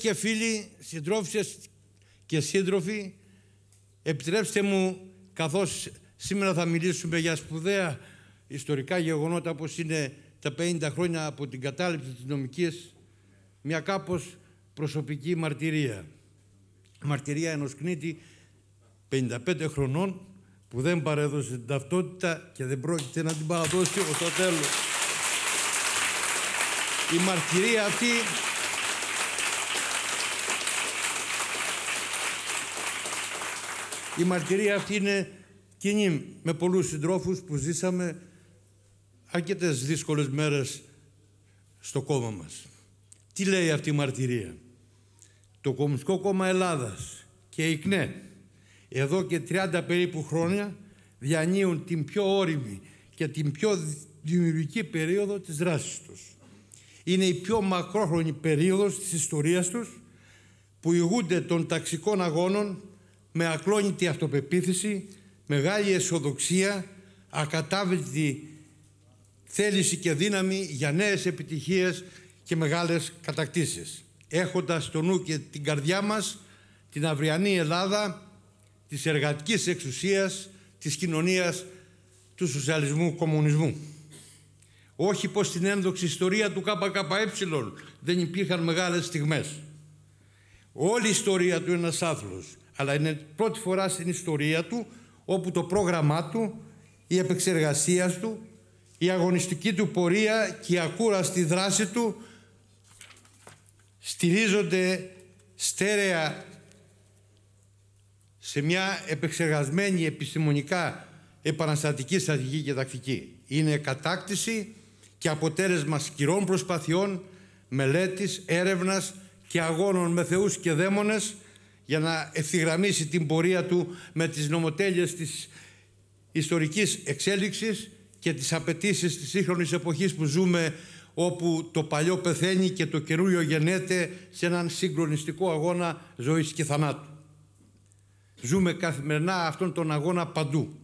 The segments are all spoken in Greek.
και φίλοι, συντρόφισσες και σύντροφοι, επιτρέψτε μου, καθώς σήμερα θα μιλήσουμε για σπουδαία ιστορικά γεγονότα όπως είναι τα 50 χρόνια από την κατάληψη της νομικής, μια κάπως προσωπική μαρτυρία. Μαρτυρία ενός κνήτη 55 χρονών που δεν παρέδωσε την ταυτότητα και δεν πρόκειται να την παραδώσει ως το τέλος. Η μαρτυρία αυτή Η μαρτυρία αυτή είναι κοινή με πολλούς συντρόφους που ζήσαμε αρκετές δύσκολες μέρες στο κόμμα μας. Τι λέει αυτή η μαρτυρία. Το Κομμουνιστικό Κόμμα Ελλάδας και η ΚΝΕ εδώ και 30 περίπου χρόνια διανύουν την πιο όριμη και την πιο δημιουργική περίοδο της δράσης τους. Είναι η πιο μακρόχρονη περίοδος της ιστορίας τους που ηγούνται των ταξικών αγώνων με ακλόνητη αυτοπεποίθηση, μεγάλη αισιοδοξία, ακατάβλητη θέληση και δύναμη για νέες επιτυχίες και μεγάλες κατακτήσεις. Έχοντας στο νου και την καρδιά μας την αυριανή Ελλάδα της εργατικής εξουσίας, της κοινωνίας του σοσιαλισμού κομμουνισμού. Όχι πως στην ένδοξη ιστορία του ΚΚΕ δεν υπήρχαν μεγάλες στιγμές. Όλη η ιστορία του ένας άθλος, αλλά είναι πρώτη φορά στην ιστορία του όπου το πρόγραμμά του, η επεξεργασία του, η αγωνιστική του πορεία και η ακούραστη δράση του στηρίζονται στέρεα σε μια επεξεργασμένη επιστημονικά επαναστατική στρατηγική και τακτική. Είναι κατάκτηση και αποτέλεσμα σκυρών προσπαθειών, μελέτης, έρευνας και αγώνων με θεούς και δαίμονες για να ευθυγραμμίσει την πορεία του με τις νομοτέλειες της ιστορικής εξέλιξης και τις απαιτήσεις της σύγχρονης εποχής που ζούμε όπου το παλιό πεθαίνει και το καινούριο γεννέται σε έναν συγκρονιστικό αγώνα ζωής και θανάτου. Ζούμε καθημερινά αυτόν τον αγώνα παντού.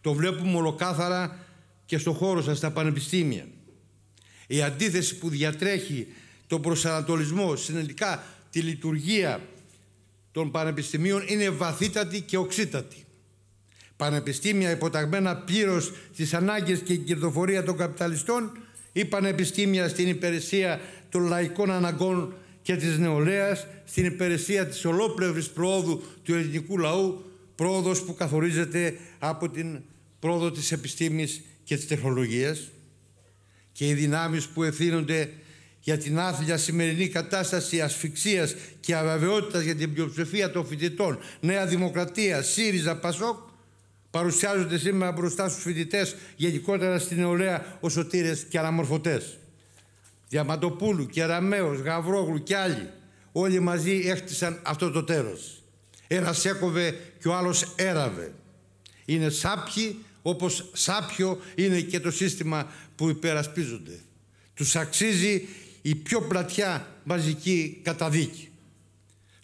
Το βλέπουμε ολοκάθαρα και στο χώρο σας, στα πανεπιστήμια. Η αντίθεση που διατρέχει τον προσανατολισμό, συνελικά τη λειτουργία των πανεπιστημίων είναι βαθύτατη και οξύτατη. Πανεπιστήμια υποταγμένα πλήρως στις ανάγκες και την κερδοφορία των καπιταλιστών ή πανεπιστήμια στην υπηρεσία των λαϊκών αναγκών και της νεολαίας, στην υπηρεσία της ολόπλευρης προόδου του ελληνικού λαού, πρόοδος που καθορίζεται από την πρόοδο της επιστήμης και της τεχνολογίας και οι δυνάμεις που ευθύνονται για την άθλια σημερινή κατάσταση ασφυξίας και αβεβαιότητας για την πλειοψηφία των φοιτητών Νέα Δημοκρατία, ΣΥΡΙΖΑ, ΠΑΣΟΚ παρουσιάζονται σήμερα μπροστά στους φοιτητές γενικότερα στην νεολαία ως σωτήρες και αναμορφωτές. Διαμαντοπούλου, Κεραμέως, Γαβρόγλου και άλλοι όλοι μαζί έχτισαν αυτό το τέρος. Ένας έκοβε και ο άλλος έραβε. Είναι σάπιοι όπως σάπιο είναι και το σύστημα που υπερασπίζονται. Τους αξίζει η πιο πλατιά μαζική καταδίκη.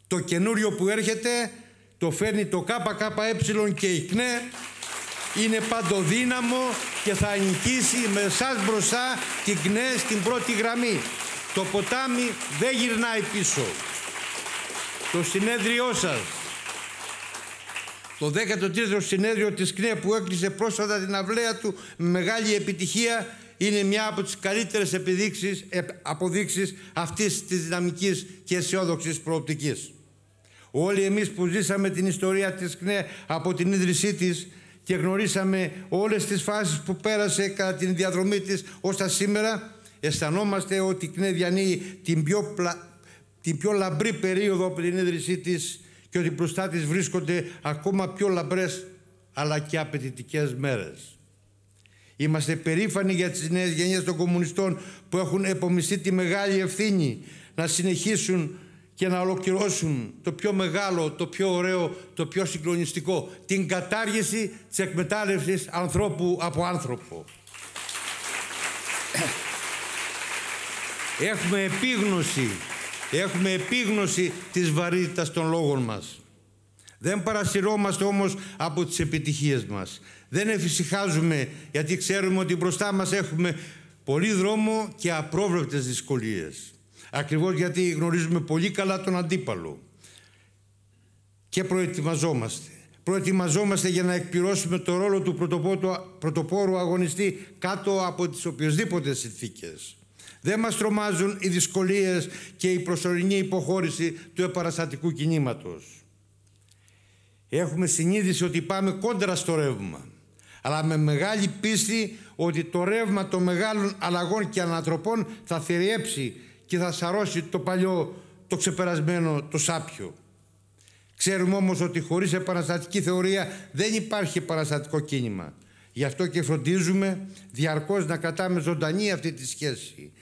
Το καινούριο που έρχεται το φέρνει το ΚΚΕ και η ΚΝΕ είναι παντοδύναμο και θα νικήσει με εσάς μπροστά την ΚΝΕ στην πρώτη γραμμή. Το ποτάμι δεν γυρνάει πίσω. Το συνέδριό σας, το 13ο συνέδριο της ΚΝΕ που έκλεισε πρόσφατα την αυλαία του με μεγάλη επιτυχία είναι μια από τις καλύτερες επιδείξεις, αποδείξεις αυτής της δυναμικής και αισιόδοξης προοπτικής. Όλοι εμείς που ζήσαμε την ιστορία της ΚΝΕ από την ίδρυσή της και γνωρίσαμε όλες τις φάσεις που πέρασε κατά την διαδρομή της ως τα σήμερα, αισθανόμαστε ότι η ΚΝΕ διανύει την πιο, την πιο λαμπρή περίοδο από την ίδρυσή της και ότι μπροστά της βρίσκονται ακόμα πιο λαμπρές αλλά και απαιτητικές μέρες. Είμαστε περήφανοι για τις νέες γενιές των κομμουνιστών που έχουν επομιστεί τη μεγάλη ευθύνη να συνεχίσουν και να ολοκληρώσουν το πιο μεγάλο, το πιο ωραίο, το πιο συγκλονιστικό, την κατάργηση της εκμετάλλευσης ανθρώπου από άνθρωπο. Έχουμε επίγνωση, έχουμε επίγνωση της βαρύτητας των λόγων μας. Δεν παρασυρώμαστε όμως από τις επιτυχίες μας. Δεν εφησυχάζουμε γιατί ξέρουμε ότι μπροστά μας έχουμε πολύ δρόμο και απρόβλεπτες δυσκολίες. Ακριβώς γιατί γνωρίζουμε πολύ καλά τον αντίπαλο. Και προετοιμαζόμαστε. Προετοιμαζόμαστε για να εκπληρώσουμε το ρόλο του πρωτοπόρου αγωνιστή κάτω από τις οποιασδήποτε συνθήκες. Δεν μας τρομάζουν οι δυσκολίες και η προσωρινή υποχώρηση του επαραστατικού κινήματος. Έχουμε συνείδηση ότι πάμε κόντρα στο ρεύμα. Αλλά με μεγάλη πίστη ότι το ρεύμα των μεγάλων αλλαγών και ανατροπών θα θεριέψει και θα σαρώσει το παλιό, το ξεπερασμένο, το σάπιο. Ξέρουμε όμως ότι χωρίς επαναστατική θεωρία δεν υπάρχει επαναστατικό κίνημα. Γι' αυτό και φροντίζουμε διαρκώς να κρατάμε ζωντανή αυτή τη σχέση.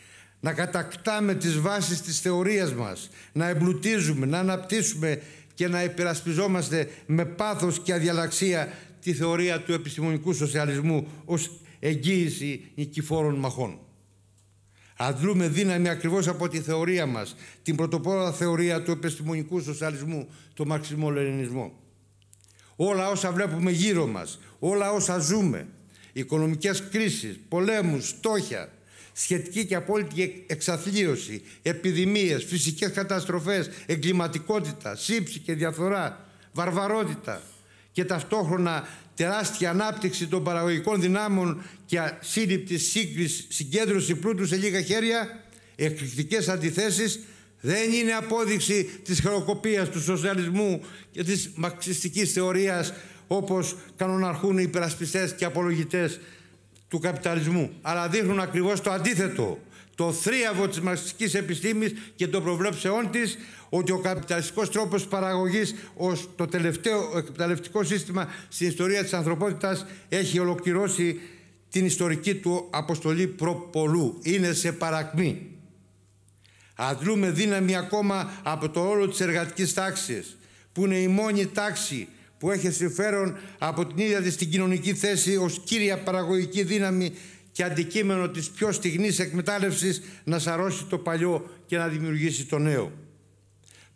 Να κατακτάμε τις βάσεις της θεωρίας μας. Να εμπλουτίζουμε, να αναπτύσσουμε και να υπερασπιζόμαστε με πάθος και αδιαλαξία τη θεωρία του επιστημονικού σοσιαλισμού ως εγγύηση νικηφόρων μαχών. Αντλούμε δύναμη ακριβώς από τη θεωρία μας, την πρωτοπόρα θεωρία του επιστημονικού σοσιαλισμού, το μαξιμό Όλα όσα βλέπουμε γύρω μας, όλα όσα ζούμε, οικονομικές κρίσεις, πολέμους, στόχια, σχετική και απόλυτη εξαθλίωση, επιδημίες, φυσικές καταστροφές, εγκληματικότητα, σύψη και διαφορά, βαρβαρότητα και ταυτόχρονα τεράστια ανάπτυξη των παραγωγικών δυνάμων και ασύλληπτη συγκέντρωση πλούτου σε λίγα χέρια, εκρηκτικές αντιθέσεις, δεν είναι απόδειξη της χρεοκοπίας, του σοσιαλισμού και της μαξιστικής θεωρίας όπως κανοναρχούν οι υπερασπιστές και απολογητές του καπιταλισμού, αλλά δείχνουν ακριβώς το αντίθετο. Το θρίαβο της μαρξιστικής επιστήμης και των προβλέψεών της ότι ο καπιταλιστικός τρόπος παραγωγής ως το τελευταίο εκμεταλλευτικό σύστημα στην ιστορία της ανθρωπότητας έχει ολοκληρώσει την ιστορική του αποστολή προπολού. Είναι σε παρακμή. Αντλούμε δύναμη ακόμα από το όλο της εργατικής τάξης που είναι η μόνη τάξη που έχει συμφέρον από την ίδια της την κοινωνική θέση ως κύρια παραγωγική δύναμη και αντικείμενο της πιο στιγνής εκμετάλλευσης να σαρώσει το παλιό και να δημιουργήσει το νέο.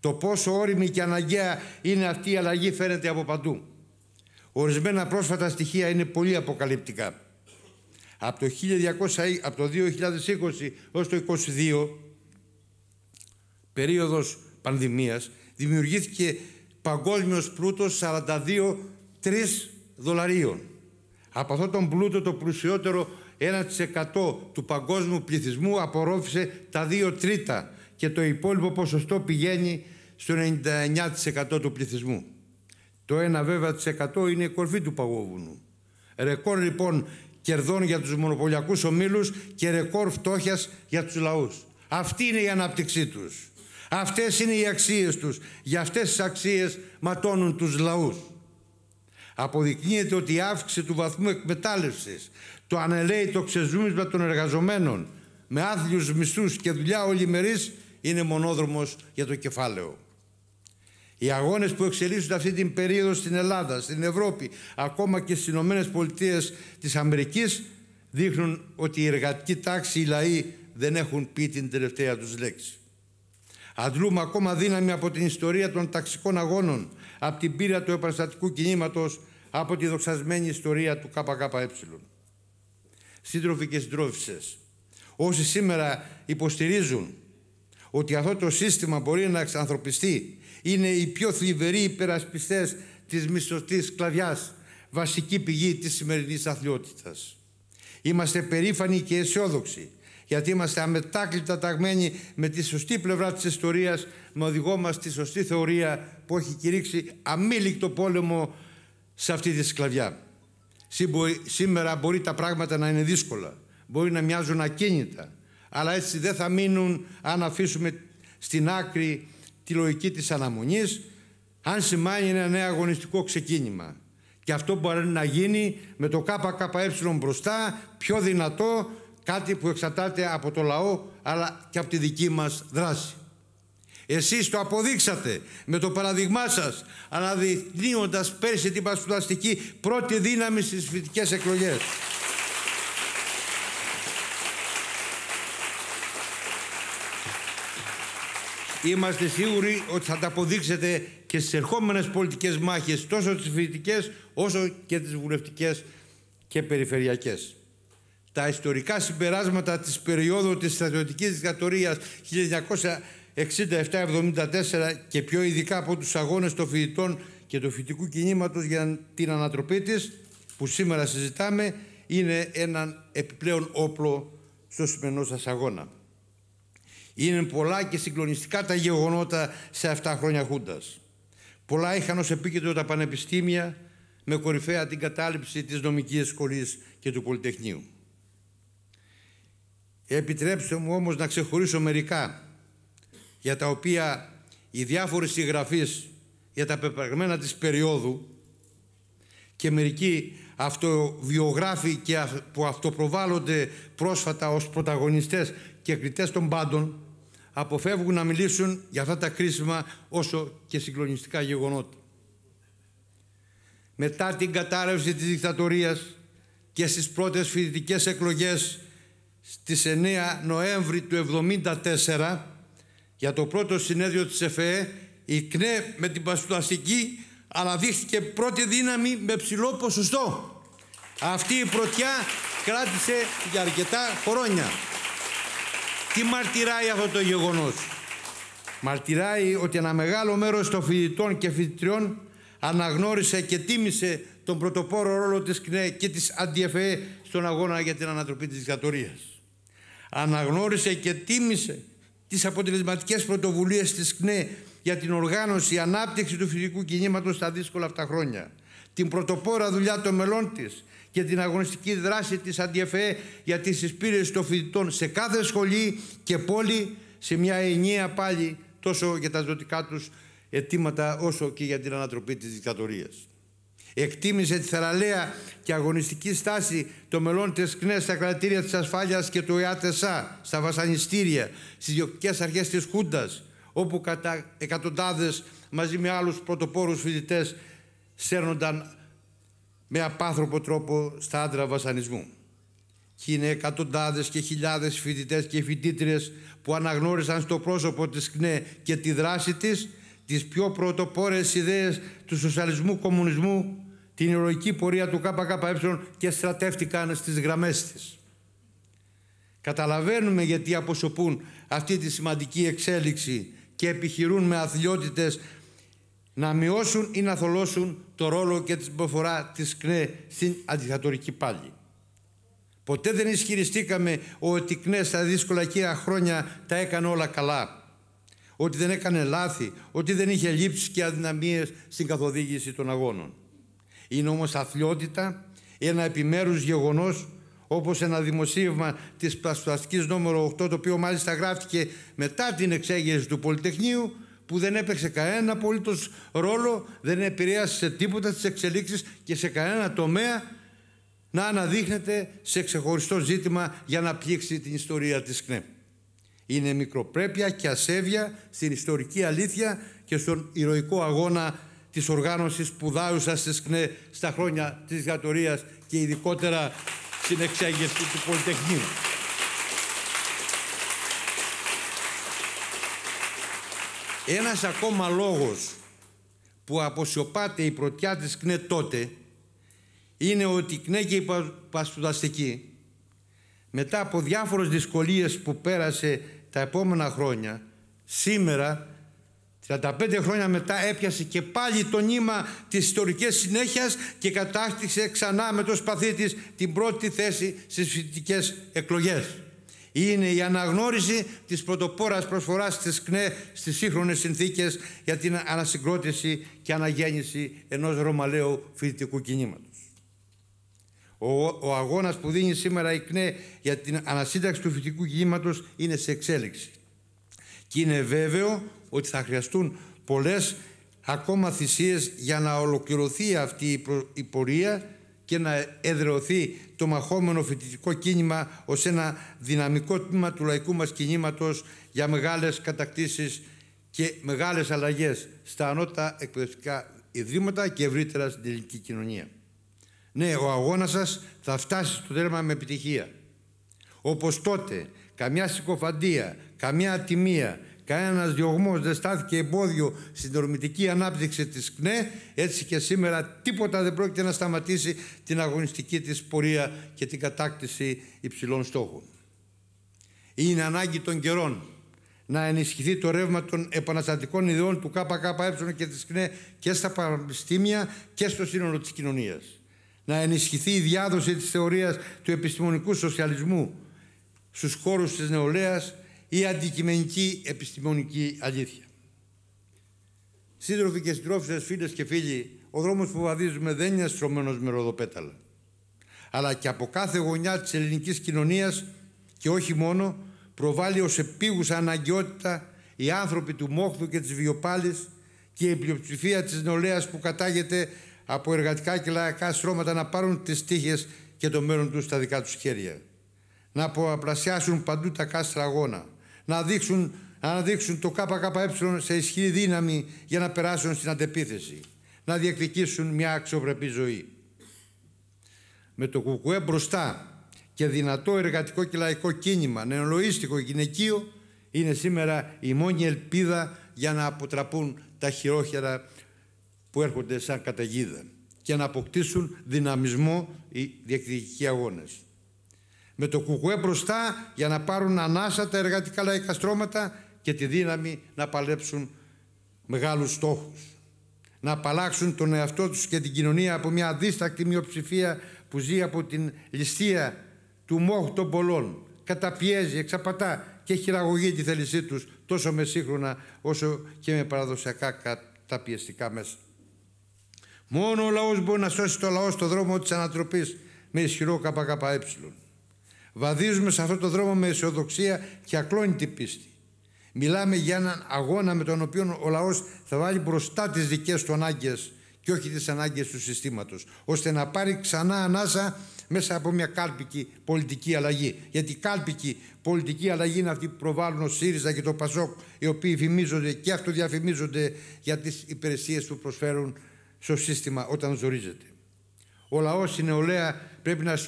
Το πόσο όρημη και αναγκαία είναι αυτή η αλλαγή φαίνεται από παντού. Ορισμένα πρόσφατα στοιχεία είναι πολύ αποκαλυπτικά. Από το, από το 2020 έως το 2022, περίοδος πανδημίας, δημιουργήθηκε παγκόσμιος πλούτος 42 3 δολαρίων. Από αυτόν τον πλούτο το πλουσιότερο 1% του παγκόσμιου πληθυσμού απορρόφησε τα 2 τρίτα και το υπόλοιπο ποσοστό πηγαίνει στο 99% του πληθυσμού. Το 1 βέβαια είναι η κορφή του παγόβουνου. Ρεκόρ λοιπόν κερδών για τους μονοπωλιακούς ομίλους και ρεκόρ φτώχειας για τους λαούς. Αυτή είναι η ανάπτυξή τους. Αυτές είναι οι αξίες τους. Για αυτές τις αξίες ματώνουν τους λαούς. Αποδεικνύεται ότι η αύξηση του βαθμού εκμετάλλευσης, το το ξεζούμισμα των εργαζομένων με άθλιους μισθούς και δουλειά ολιμερής είναι μονόδρομος για το κεφάλαιο. Οι αγώνες που εξελίσσονται αυτή την περίοδο στην Ελλάδα, στην Ευρώπη, ακόμα και στις Ηνωμένες Πολιτείες της Αμερικής, δείχνουν ότι η εργατική τάξη, οι λαοί δεν έχουν πει την τελευταία τους λέξη. Αντλούμε ακόμα δύναμη από την ιστορία των ταξικών αγώνων, από την πύρα του επαναστατικού κινήματος, από τη δοξασμένη ιστορία του ΚΚΕ. Σύντροφοι και συντρόφισσες, όσοι σήμερα υποστηρίζουν ότι αυτό το σύστημα μπορεί να εξανθρωπιστεί, είναι οι πιο θλιβεροί υπερασπιστές της μισθωτής κλαδιάς βασική πηγή της σημερινής αθλειότητας. Είμαστε περήφανοι και αισιόδοξοι γιατί είμαστε αμετάκλητα ταγμένοι με τη σωστή πλευρά της ιστορίας, με οδηγό μας τη σωστή θεωρία που έχει κηρύξει αμήλικτο πόλεμο σε αυτή τη σκλαβιά. Σήμερα μπορεί τα πράγματα να είναι δύσκολα, μπορεί να μοιάζουν ακίνητα, αλλά έτσι δεν θα μείνουν αν αφήσουμε στην άκρη τη λογική της αναμονής, αν σημαίνει ένα νέο αγωνιστικό ξεκίνημα. Και αυτό μπορεί να γίνει με το ΚΚΕ μπροστά, πιο δυνατό, κάτι που εξατάται από το λαό αλλά και από τη δική μας δράση. Εσείς το αποδείξατε με το παραδειγμά σας αναδεικνύοντας πέρσι την πασπουδαστική πρώτη δύναμη στις φοιτικές εκλογές. Είμαστε σίγουροι ότι θα τα αποδείξετε και στις ερχόμενες πολιτικές μάχες τόσο τις φοιτητικές όσο και τις βουλευτικές και περιφερειακές. Τα ιστορικά συμπεράσματα της περίοδου της στρατιωτικής δικτατορίας 1967-1974 και πιο ειδικά από τους αγώνες των φοιτητών και του φοιτικού κινήματος για την ανατροπή της, που σήμερα συζητάμε, είναι έναν επιπλέον όπλο στο σημερινό σας αγώνα. Είναι πολλά και συγκλονιστικά τα γεγονότα σε αυτά χρόνια Χούντας. Πολλά είχαν ως επίκεντρο τα πανεπιστήμια, με κορυφαία την κατάληψη της νομικής σχολής και του Πολυτεχνείου. Επιτρέψτε μου όμως να ξεχωρίσω μερικά για τα οποία οι διάφορες συγγραφείς για τα πεπραγμένα της περίοδου και μερικοί αυτοβιογράφοι και που αυτοπροβάλλονται πρόσφατα ως πρωταγωνιστές και κριτές των πάντων αποφεύγουν να μιλήσουν για αυτά τα κρίσιμα όσο και συγκλονιστικά γεγονότα. Μετά την κατάρρευση της δικτατορίας και στις πρώτες φοιτητικές εκλογές στις 9 Νοέμβρη του 1974 για το πρώτο συνέδριο της ΕΦΕ η ΚΝΕ με την αλλά αναδείχθηκε πρώτη δύναμη με ψηλό ποσοστό. Αυτή η πρωτιά κράτησε για αρκετά χρόνια. Τι μαρτυράει αυτό το γεγονός. Μαρτυράει ότι ένα μεγάλο μέρος των φοιτητών και φοιτητριών αναγνώρισε και τίμησε τον πρωτοπόρο ρόλο της ΚΝΕ και της ΑΝΤΙΕΦΕΕ στον αγώνα για την ανατροπή της δικτατορίας αναγνώρισε και τίμησε τις αποτελεσματικές πρωτοβουλίες της ΚΝΕ για την οργάνωση, ανάπτυξη του φυσικού κινήματος στα δύσκολα αυτά χρόνια, την πρωτοπόρα δουλειά των μελών της και την αγωνιστική δράση της ΑΝΤΙΕΦΕ για τις συσπήρεση των φοιτητών σε κάθε σχολή και πόλη, σε μια ενιαία πάλι τόσο για τα ζωτικά τους αιτήματα όσο και για την ανατροπή της δικτατορίας. Εκτίμησε τη θεραλέα και αγωνιστική στάση των μελών της ΚΝΕ στα κρατήρια της ασφάλειας και του ΕΑΤΕΣΑ, στα βασανιστήρια, στις διοικητικέ αρχές της Χούντας, όπου κατά εκατοντάδες μαζί με άλλους πρωτοπόρους φοιτητές σέρνονταν με απάνθρωπο τρόπο στα άντρα βασανισμού. Και είναι εκατοντάδες και χιλιάδες φοιτητές και φοιτήτριες που αναγνώρισαν στο πρόσωπο της ΚΝΕ και τη δράση της τις πιο πρωτοπόρες ιδέες του σοσιαλισμού, κομμουνισμού την ηρωική πορεία του ΚΚΕ και στρατεύτηκαν στις γραμμές της. Καταλαβαίνουμε γιατί αποσωπούν αυτή τη σημαντική εξέλιξη και επιχειρούν με αθλιότητες να μειώσουν ή να θολώσουν το ρόλο και την προφορά της ΚΝΕ στην αντιθατορική πάλι. Ποτέ δεν ισχυριστήκαμε ότι η ΚΝΕ στα δύσκολα κύρια χρόνια τα έκανε όλα καλά. Ότι δεν έκανε λάθη, ότι δεν είχε λήψεις και αδυναμίες στην καθοδήγηση των αγώνων. Είναι όμως αθλειότητα ένα επιμέρους γεγονός όπως ένα δημοσίευμα της Πλαστοαστικής νούμερο 8 το οποίο μάλιστα γράφτηκε μετά την εξέγερση του Πολυτεχνείου που δεν έπαιξε κανένα απολύτως ρόλο, δεν επηρέασε σε τίποτα τις εξελίξεις και σε κανένα τομέα να αναδείχνεται σε ξεχωριστό ζήτημα για να πλήξει την ιστορία της ΚΝΕ. Είναι μικροπρέπεια και ασέβεια στην ιστορική αλήθεια και στον ηρωικό αγώνα της οργάνωσης σπουδάουσα στις ΚΝΕ στα χρόνια της διατορίας και ειδικότερα στην εξέγερση του Πολυτεχνείου. Ένας ακόμα λόγος που αποσιωπάται η πρωτιά της ΚΝΕ τότε είναι ότι η ΚΝΕ και η Πασπουδαστική μετά από διάφορες δυσκολίες που πέρασε τα επόμενα χρόνια σήμερα 35 χρόνια μετά έπιασε και πάλι το νήμα της ιστορικής συνέχειας και κατάκτησε ξανά με το σπαθί της την πρώτη θέση στις φοιτητικές εκλογές. Είναι η αναγνώριση της πρωτοπόρας προσφοράς της ΚΝΕ στις σύγχρονες συνθήκες για την ανασυγκρότηση και αναγέννηση ενός ρωμαλαίου φοιτητικού κινήματος. Ο, ο αγώνας που δίνει σήμερα η ΚΝΕ για την ανασύνταξη του φοιτητικού κινήματος είναι σε εξέλιξη. Και είναι βέβαιο ότι θα χρειαστούν πολλές ακόμα θυσίες για να ολοκληρωθεί αυτή η πορεία και να εδρεωθεί το μαχόμενο φοιτητικό κίνημα ως ένα δυναμικό τμήμα του λαϊκού μας κινήματος για μεγάλες κατακτήσεις και μεγάλες αλλαγές στα ανώτατα εκπαιδευτικά ιδρύματα και ευρύτερα στην ελληνική κοινωνία. Ναι, ο αγώνας σας θα φτάσει στο τέρμα με επιτυχία. Όπως τότε, καμιά συκοφαντία, καμιά ατιμία, Κανένας διωγμός δεν στάθηκε εμπόδιο στην δορμητική ανάπτυξη της ΚΝΕ. Έτσι και σήμερα τίποτα δεν πρόκειται να σταματήσει την αγωνιστική της πορεία και την κατάκτηση υψηλών στόχων. Είναι ανάγκη των καιρών να ενισχυθεί το ρεύμα των επαναστατικών ιδεών του ΚΚΕ και της ΚΝΕ και στα πανεπιστήμια και στο σύνολο της κοινωνίας. Να ενισχυθεί η διάδοση της θεωρίας του επιστημονικού σοσιαλισμού στους χώρους της νεολαίας ή αντικειμενική επιστημονική αλήθεια. Σύντροφοι και συντρόφισες, φίλες και φίλοι, ο δρόμος που βαδίζουμε δεν είναι στρωμένος με ροδοπέταλα. Αλλά και από κάθε γωνιά της ελληνικής κοινωνίας και όχι μόνο προβάλλει ως επίγουσα αναγκαιότητα οι άνθρωποι του Μόχθου και της Βιοπάλης και η πλειοψηφία της νεολαίας που κατάγεται από εργατικά και λαϊκά στρώματα να πάρουν τις τύχες και το μέλλον τους στα δικά τους χέρια. Να πολλαπλασιάσουν παντού τα κάστρα αγώνα να δείξουν, να αναδείξουν το ΚΚΕ σε ισχυρή δύναμη για να περάσουν στην αντεπίθεση, να διεκδικήσουν μια αξιοπρεπή ζωή. Με το ΚΚΕ μπροστά και δυνατό εργατικό και λαϊκό κίνημα, νεολογίστικο γυναικείο, είναι σήμερα η μόνη ελπίδα για να αποτραπούν τα χειρόχερα που έρχονται σαν καταγίδα και να αποκτήσουν δυναμισμό οι διεκδικητικοί αγώνες με το κουκουέ μπροστά για να πάρουν ανάσα τα εργατικά λαϊκά στρώματα και τη δύναμη να παλέψουν μεγάλους στόχους. Να απαλλάξουν τον εαυτό τους και την κοινωνία από μια αντίστακτη μειοψηφία που ζει από την ληστεία του μόχου των πολλών. Καταπιέζει, εξαπατά και χειραγωγεί τη θέλησή τους τόσο με σύγχρονα όσο και με παραδοσιακά καταπιεστικά μέσα. Μόνο ο λαός μπορεί να σώσει το λαό στο δρόμο της ανατροπής με ισχυρό ΚΚΕ. Βαδίζουμε σε αυτό το δρόμο με αισιοδοξία και ακλόνητη πίστη. Μιλάμε για έναν αγώνα με τον οποίο ο λαός θα βάλει μπροστά τις δικές του ανάγκες και όχι τις ανάγκες του συστήματος, ώστε να πάρει ξανά ανάσα μέσα από μια κάλπικη πολιτική αλλαγή. Γιατί η κάλπικη πολιτική αλλαγή είναι αυτή που προβάλλουν ο ΣΥΡΙΖΑ και το ΠΑΣΟΚ, οι οποίοι φημίζονται και αυτοδιαφημίζονται για τις υπηρεσίες που προσφέρουν στο σύστημα όταν ζορίζεται. Ο λαός, η νεολαία πρέπει να,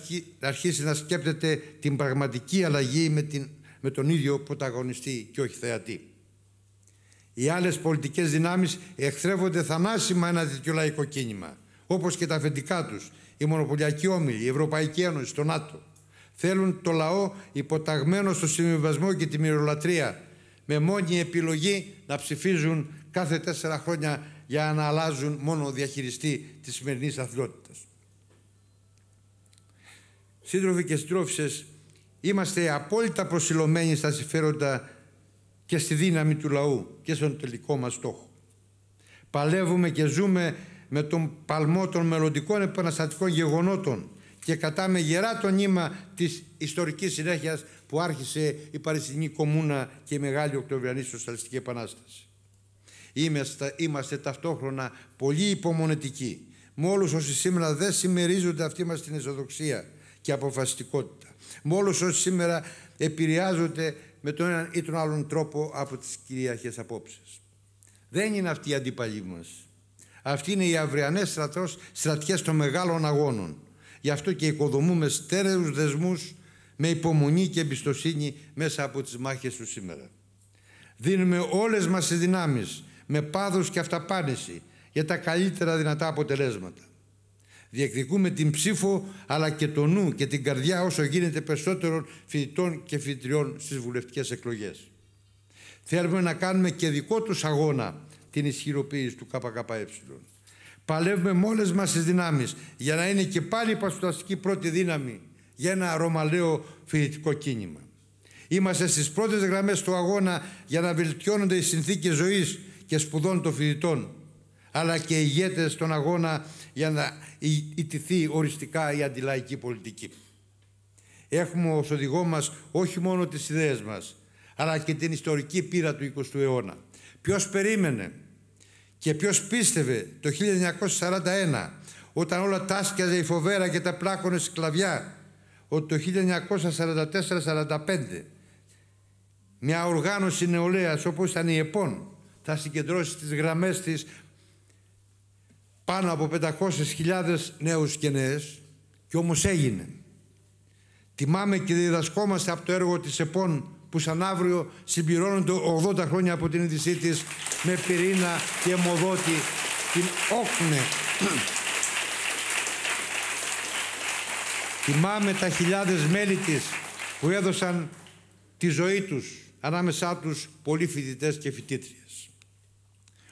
αρχίσει να σκέπτεται την πραγματική αλλαγή με, την, με τον ίδιο πρωταγωνιστή και όχι θεατή. Οι άλλες πολιτικές δυνάμεις εχθρεύονται θανάσιμα ένα τέτοιο λαϊκό κίνημα, όπως και τα αφεντικά τους, η μονοπωλιακοί όμιλοι, η Ευρωπαϊκή Ένωση, το ΝΑΤΟ. Θέλουν το λαό υποταγμένο στο συμβιβασμό και τη μυρολατρεία, με μόνη επιλογή να ψηφίζουν κάθε τέσσερα χρόνια για να αλλάζουν μόνο διαχειριστή της σημερινής αθλότητας σύντροφοι και στρόφισσες, είμαστε απόλυτα προσιλωμένοι στα συμφέροντα και στη δύναμη του λαού και στον τελικό μας στόχο. Παλεύουμε και ζούμε με τον παλμό των μελλοντικών επαναστατικών γεγονότων και κατάμε γερά το νήμα της ιστορικής συνέχειας που άρχισε η Παριστινή Κομμούνα και η Μεγάλη Οκτωβριανή Σοσιαλιστική Επανάσταση. Είμαστε, είμαστε ταυτόχρονα πολύ υπομονετικοί με όλους όσοι σήμερα δεν συμμερίζονται αυτή μας την ισοδοξία και αποφασιστικότητα. Μόλις όσοι σήμερα επηρεάζονται με τον έναν ή τον άλλον τρόπο από τις κυριαρχές απόψεις. Δεν είναι αυτή η αντίπαλή μας. Αυτή είναι οι αυριανές στρατός, στρατιές των μεγάλων αγώνων. Γι' αυτό και οικοδομούμε στέρεους δεσμούς με υπομονή και εμπιστοσύνη μέσα από τις κυριαρχε αποψει δεν ειναι αυτη η αντίπαλοι μας Αυτοί ειναι οι αυριανές στρατος των μεγαλων αγωνων γι αυτο και οικοδομουμε στερεους δεσμους με υπομονη και εμπιστοσυνη μεσα απο τις μαχες του σήμερα. Δίνουμε όλες μας τις δυνάμεις με πάδο και αυταπάνηση για τα καλύτερα δυνατά αποτελέσματα. Διεκδικούμε την ψήφο αλλά και το νου και την καρδιά όσο γίνεται περισσότερων φοιτητών και φοιτητριών στις βουλευτικές εκλογές. Θέλουμε να κάνουμε και δικό τους αγώνα την ισχυροποίηση του ΚΚΕ. Παλεύουμε με όλες μας τις δυνάμεις για να είναι και πάλι η πασουταστική πρώτη δύναμη για ένα ρωμαλαίο φοιτητικό κίνημα. Είμαστε στις πρώτες γραμμές του αγώνα για να βελτιώνονται οι συνθήκες ζωής και σπουδών των φοιτητών αλλά και ηγέτες στον αγώνα για να ιτηθεί οριστικά η αντιλαϊκή πολιτική. Έχουμε ως οδηγό μας όχι μόνο τις ιδέες μας, αλλά και την ιστορική πείρα του 20ου αιώνα. Ποιος περίμενε και ποιος πίστευε το 1941, όταν όλα τάσκιαζε η φοβέρα και τα πλάκωνε σκλαβιά, ότι το 1944-45 μια οργάνωση νεολαίας όπως ήταν η ΕΠΟΝ θα συγκεντρώσει τις γραμμές της πάνω από 500.000 νέους και νέες και όμως έγινε. Τιμάμε και διδασκόμαστε από το έργο της ΕΠΟΝ που σαν αύριο συμπληρώνονται 80 χρόνια από την είδησή της με πυρήνα και αιμοδότη την όκνε. Τιμάμε τα χιλιάδες μέλη της που έδωσαν τη ζωή τους ανάμεσά τους πολλοί φοιτητές και φοιτήτρια.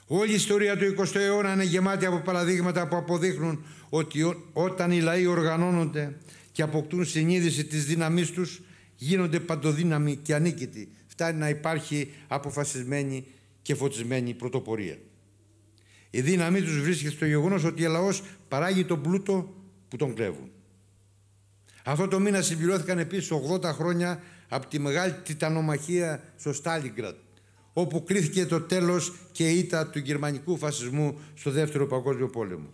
Όλη η ιστορία του 20ου αιώνα είναι γεμάτη από παραδείγματα που αποδείχνουν ότι όταν οι λαοί οργανώνονται και αποκτούν συνείδηση της δύναμής τους, γίνονται παντοδύναμοι και ανίκητοι. Φτάνει να υπάρχει αποφασισμένη και φωτισμένη πρωτοπορία. Η δύναμή τους βρίσκεται στο γεγονός ότι ο λαός παράγει τον πλούτο που τον κλέβουν. Αυτό το μήνα συμπληρώθηκαν επίσης 80 χρόνια από τη μεγάλη τιτανομαχία στο Στάλιγκρατ όπου κρίθηκε το τέλος και ήττα του γερμανικού φασισμού στο Δεύτερο Παγκόσμιο Πόλεμο.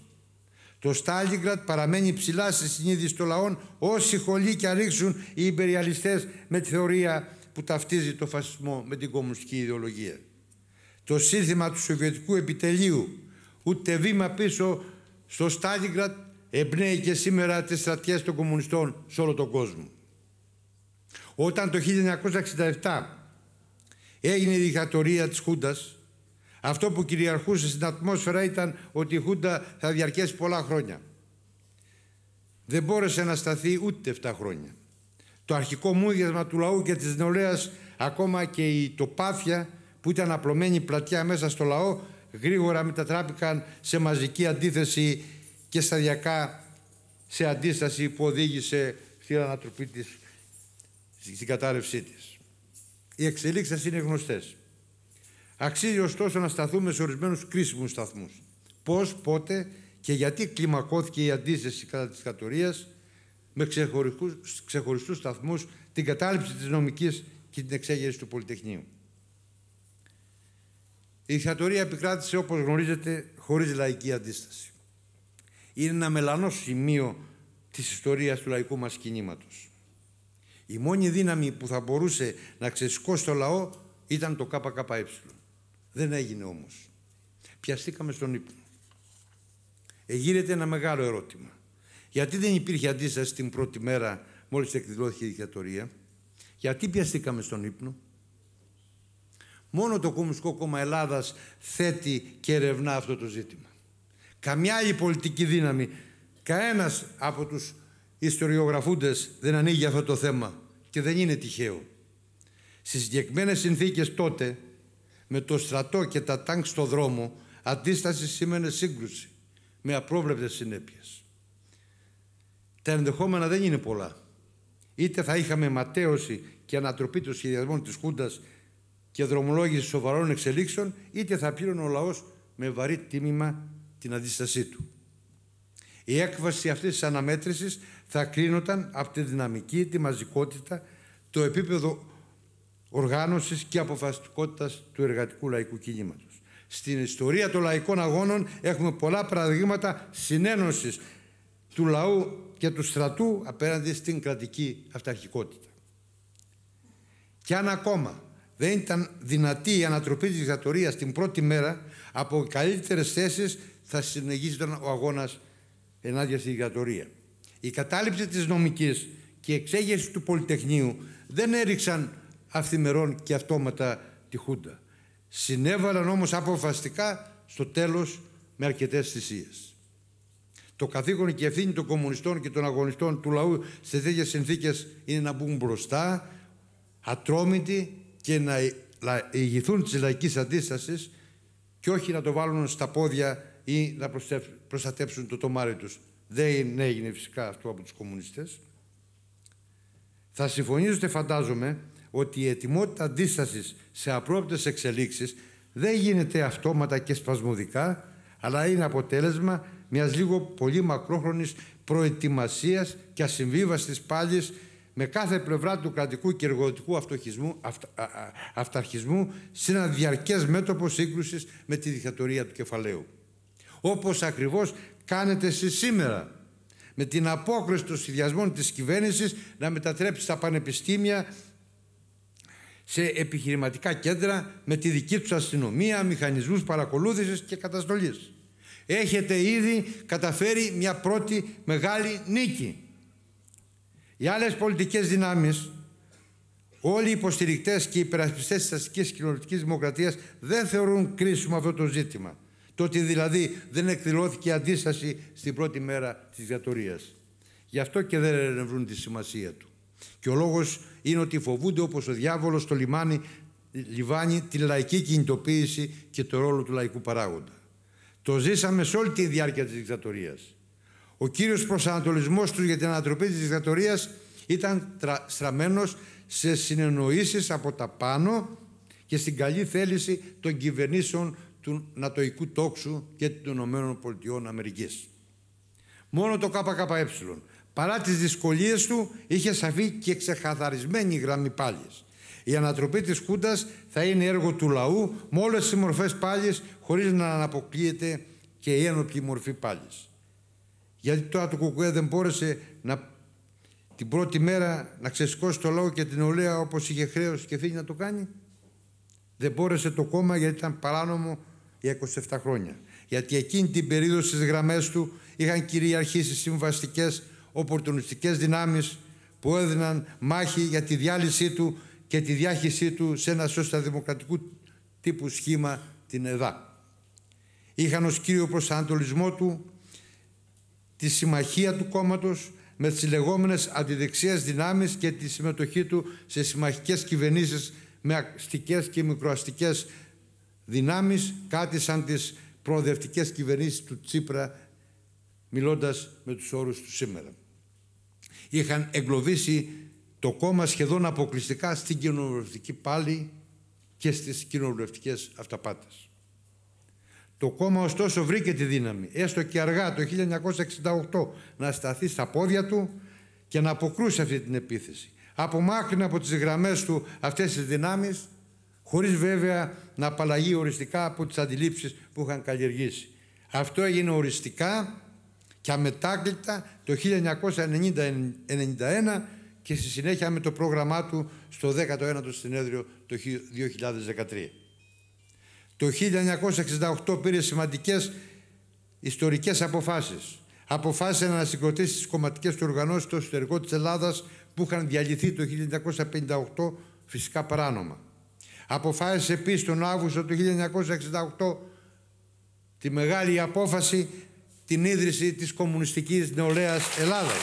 Το Στάλιγκρατ παραμένει ψηλά στη συνείδηση των λαών όσοι χωλεί και αρίξουν οι υπεριαλιστές με τη θεωρία που ταυτίζει το φασισμό με την κομμουνιστική ιδεολογία. Το σύνθημα του Σοβιετικού Επιτελείου ούτε βήμα πίσω στο Στάλιγκρατ εμπνέει και σήμερα τις στρατιές των κομμουνιστών σε όλο τον κόσμο. Όταν το 1967 Έγινε η δικτατορία της Χούντας. Αυτό που κυριαρχούσε στην ατμόσφαιρα ήταν ότι η Χούντα θα διαρκέσει πολλά χρόνια. Δεν μπόρεσε να σταθεί ούτε 7 χρόνια. Το αρχικό μούδιασμα του λαού και της νεολαίας, ακόμα και η τοπάφια που ήταν απλωμένη πλατιά μέσα στο λαό, γρήγορα μετατράπηκαν σε μαζική αντίθεση και σταδιακά σε αντίσταση που οδήγησε στην ανατροπή της, στην κατάρρευσή της. Οι εξελίξεις είναι γνωστές. Αξίζει ωστόσο να σταθούμε σε ορισμένους κρίσιμους σταθμούς. Πώς, πότε και γιατί κλιμακώθηκε η αντίσταση κατά της κατορίας με ξεχωριστούς σταθμούς την κατάληψη της νομικής και την εξέγερση του Πολυτεχνείου. Η δικτατορία επικράτησε όπως γνωρίζετε χωρίς λαϊκή αντίσταση. Είναι ένα μελανό σημείο της ιστορίας του λαϊκού μας κινήματος. Η μόνη δύναμη που θα μπορούσε να ξεσκώσει το λαό ήταν το ΚΚΕ. Δεν έγινε όμως. Πιαστήκαμε στον ύπνο. Εγείρεται ένα μεγάλο ερώτημα. Γιατί δεν υπήρχε αντίσταση την πρώτη μέρα μόλις εκδηλώθηκε η δικτατορία. Γιατί πιαστήκαμε στον ύπνο. Μόνο το Κομμουνιστικό Κόμμα Ελλάδας θέτει και ερευνά αυτό το ζήτημα. Καμιά άλλη πολιτική δύναμη, κανένας από τους οι ιστοριογραφούντες δεν ανοίγει αυτό το θέμα και δεν είναι τυχαίο. Στις συγκεκριμένες συνθήκες τότε, με το στρατό και τα τάγκ στο δρόμο, αντίσταση σήμαινε σύγκρουση με απρόβλεπτες συνέπειες. Τα ενδεχόμενα δεν είναι πολλά. Είτε θα είχαμε ματέωση και ανατροπή των σχεδιασμών της Χούντας και δρομολόγηση σοβαρών εξελίξεων, είτε θα πήρωνε ο λαός με βαρύ τίμημα την αντίστασή του. Η έκβαση αυτής της αναμέτρησης θα κρίνονταν από τη δυναμική, τη μαζικότητα, το επίπεδο οργάνωσης και αποφασιστικότητας του εργατικού λαϊκού κινήματος. Στην ιστορία των λαϊκών αγώνων έχουμε πολλά παραδείγματα συνένωσης του λαού και του στρατού απέναντι στην κρατική αυταρχικότητα. Και αν ακόμα δεν ήταν δυνατή η ανατροπή της δικτατορίας την πρώτη μέρα, από καλύτερες θέσεις θα συνεχίζονταν ο αγώνας ενάντια στη δικτατορία. Η κατάληψη της νομικής και η εξέγερση του Πολυτεχνείου δεν έριξαν αυθημερών και αυτόματα τη Χούντα. Συνέβαλαν όμως αποφαστικά στο τέλος με αρκετές θυσίες. Το καθήκον και ευθύνη των κομμουνιστών και των αγωνιστών του λαού σε τέτοιες συνθήκες είναι να μπουν μπροστά, ατρόμητοι και να ηγηθούν της λαϊκής αντίστασης και όχι να το βάλουν στα πόδια ή να προστατέψουν το τομάρι τους. Δεν έγινε φυσικά αυτό από τους κομμουνιστές. Θα συμφωνήσετε φαντάζομαι ότι η ετοιμότητα αντίστασης σε απρόπτες εξελίξεις δεν γίνεται αυτόματα και σπασμωδικά, αλλά είναι αποτέλεσμα μιας λίγο πολύ μακρόχρονης προετοιμασίας και ασυμβίβασης πάλης με κάθε πλευρά του κρατικού και εργοδοτικού αυταρχισμού σε ένα διαρκές μέτωπο σύγκρουσης με τη δικτατορία του κεφαλαίου. Όπως ακριβώς κάνετε εσείς σήμερα με την απόκριση των σχεδιασμών της κυβέρνησης να μετατρέψει τα πανεπιστήμια σε επιχειρηματικά κέντρα με τη δική τους αστυνομία, μηχανισμούς παρακολούθησης και καταστολής. Έχετε ήδη καταφέρει μια πρώτη μεγάλη νίκη. Οι άλλες πολιτικές δυνάμεις, όλοι οι υποστηρικτές και οι υπερασπιστές της αστικής κοινωνικής δημοκρατίας δεν θεωρούν κρίσιμο αυτό το ζήτημα. Το ότι δηλαδή δεν εκδηλώθηκε αντίσταση στην πρώτη μέρα της διατορίας. Γι' αυτό και δεν ερευνούν τη σημασία του. Και ο λόγος είναι ότι φοβούνται όπως ο διάβολος το λιμάνι, λιβάνι τη λαϊκή κινητοποίηση και το ρόλο του λαϊκού παράγοντα. Το ζήσαμε σε όλη τη διάρκεια της δικτατορίας. Ο κύριος προσανατολισμός του για την ανατροπή της δικτατορίας ήταν στραμμένος σε συνεννοήσεις από τα πάνω και στην καλή θέληση των κυβερνήσεων του νατοϊκού τόξου και των ΗΠΑ. Μόνο το ΚΚΕ, παρά τις δυσκολίες του, είχε σαφή και ξεχαθαρισμένη γραμμή πάλι. Η ανατροπή της Χούντας θα είναι έργο του λαού με όλες τις μορφές πάλιες, χωρίς να αναποκλείεται και η ένοπλη μορφή πάλι. Γιατί τώρα το Κουκουέ δεν μπόρεσε να, την πρώτη μέρα να ξεσηκώσει το λαό και την ολέα όπως είχε χρέος και φύγει να το κάνει. Δεν μπόρεσε το κόμμα γιατί ήταν παράνομο για 27 χρόνια. Γιατί εκείνη την περίοδο στις γραμμές του είχαν κυριαρχήσει συμβαστικές οπορτουνιστικές δυνάμεις που έδιναν μάχη για τη διάλυσή του και τη διάχυσή του σε ένα δημοκρατικού τύπου σχήμα την ΕΔΑ. Είχαν ως κύριο προσανατολισμό του τη συμμαχία του κόμματος με τις λεγόμενες αντιδεξιές δυνάμεις και τη συμμετοχή του σε συμμαχικές κυβερνήσεις με αστικές και μικροαστικές δυνάμεις, κάτι σαν τις προοδευτικές κυβερνήσεις του Τσίπρα, μιλώντας με τους όρους του σήμερα. Είχαν εγκλωβίσει το κόμμα σχεδόν αποκλειστικά στην κοινοβουλευτική πάλι και στις κοινοβουλευτικές αυταπάτες. Το κόμμα ωστόσο βρήκε τη δύναμη, έστω και αργά το 1968, να σταθεί στα πόδια του και να αποκρούσει αυτή την επίθεση. Απομάκρυνε από τις γραμμές του αυτές τις δυνάμεις χωρίς βέβαια να απαλλαγεί οριστικά από τις αντιλήψεις που είχαν καλλιεργήσει. Αυτό έγινε οριστικά και αμετάκλητα το 1991 και στη συνέχεια με το πρόγραμμά του στο 19ο συνέδριο το 2013. Το 1968 πήρε σημαντικές ιστορικές αποφάσεις. Αποφάσισε να ανασυγκροτήσει τις κομματικές του οργανώσεις στο εσωτερικό της Ελλάδας που είχαν διαλυθεί το 1958 φυσικά παράνομα αποφάσισε επίσης τον Αύγουστο του 1968 τη μεγάλη απόφαση την ίδρυση της Κομμουνιστικής Νεολαίας Ελλάδας.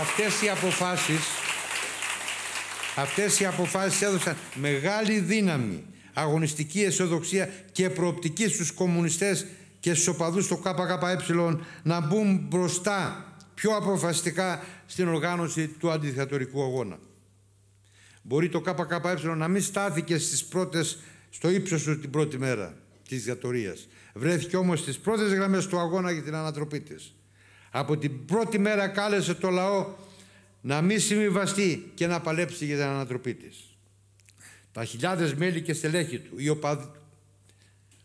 Αυτές οι αποφάσεις Αυτές οι αποφάσεις έδωσαν μεγάλη δύναμη, αγωνιστική αισιοδοξία και προοπτική στους κομμουνιστές και στους οπαδούς του ΚΚΕ να μπουν μπροστά πιο αποφασιστικά στην οργάνωση του αντιδικατορικού αγώνα. Μπορεί το ΚΚΕ να μην στάθηκε στις πρώτες, στο ύψος του την πρώτη μέρα της διατορίας. Βρέθηκε όμως στις πρώτες γραμμές του αγώνα για την ανατροπή της. Από την πρώτη μέρα κάλεσε το λαό να μην συμβιβαστεί και να παλέψει για την ανατροπή της. Τα χιλιάδες μέλη και στελέχη του, οι του,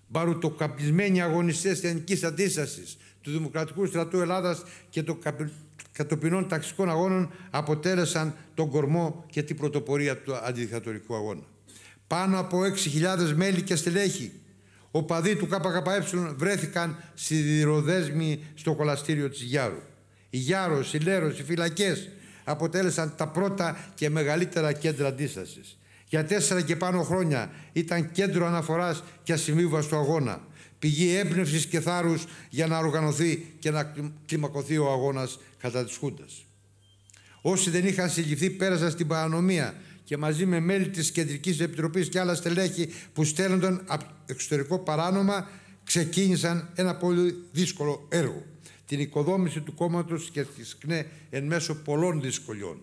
μπαρουτοκαπισμένοι αγωνιστές της ελληνική αντίστασης του Δημοκρατικού Στρατού Ελλάδας και το κατοπινών ταξικών αγώνων αποτέλεσαν τον κορμό και την πρωτοπορία του αντιδικτατορικού αγώνα. Πάνω από 6.000 μέλη και στελέχη οπαδοί του ΚΚΕ βρέθηκαν σιδηροδέσμοι στο κολαστήριο της Γιάρου. Η Γιάρος, η Λέρος, οι φυλακές αποτέλεσαν τα πρώτα και μεγαλύτερα κέντρα αντίστασης. Για τέσσερα και πάνω χρόνια ήταν κέντρο αναφοράς και ασημίβαστο αγώνα πηγή έμπνευσης και θάρρους για να οργανωθεί και να κλιμακωθεί ο αγώνας κατά της Χούντας. Όσοι δεν είχαν συλληφθεί πέρασαν στην παρανομία και μαζί με μέλη της Κεντρικής Επιτροπής και άλλα στελέχη που στέλνονταν από εξωτερικό παράνομα ξεκίνησαν ένα πολύ δύσκολο έργο. Την οικοδόμηση του κόμματος και της ΚΝΕ εν μέσω πολλών δυσκολιών.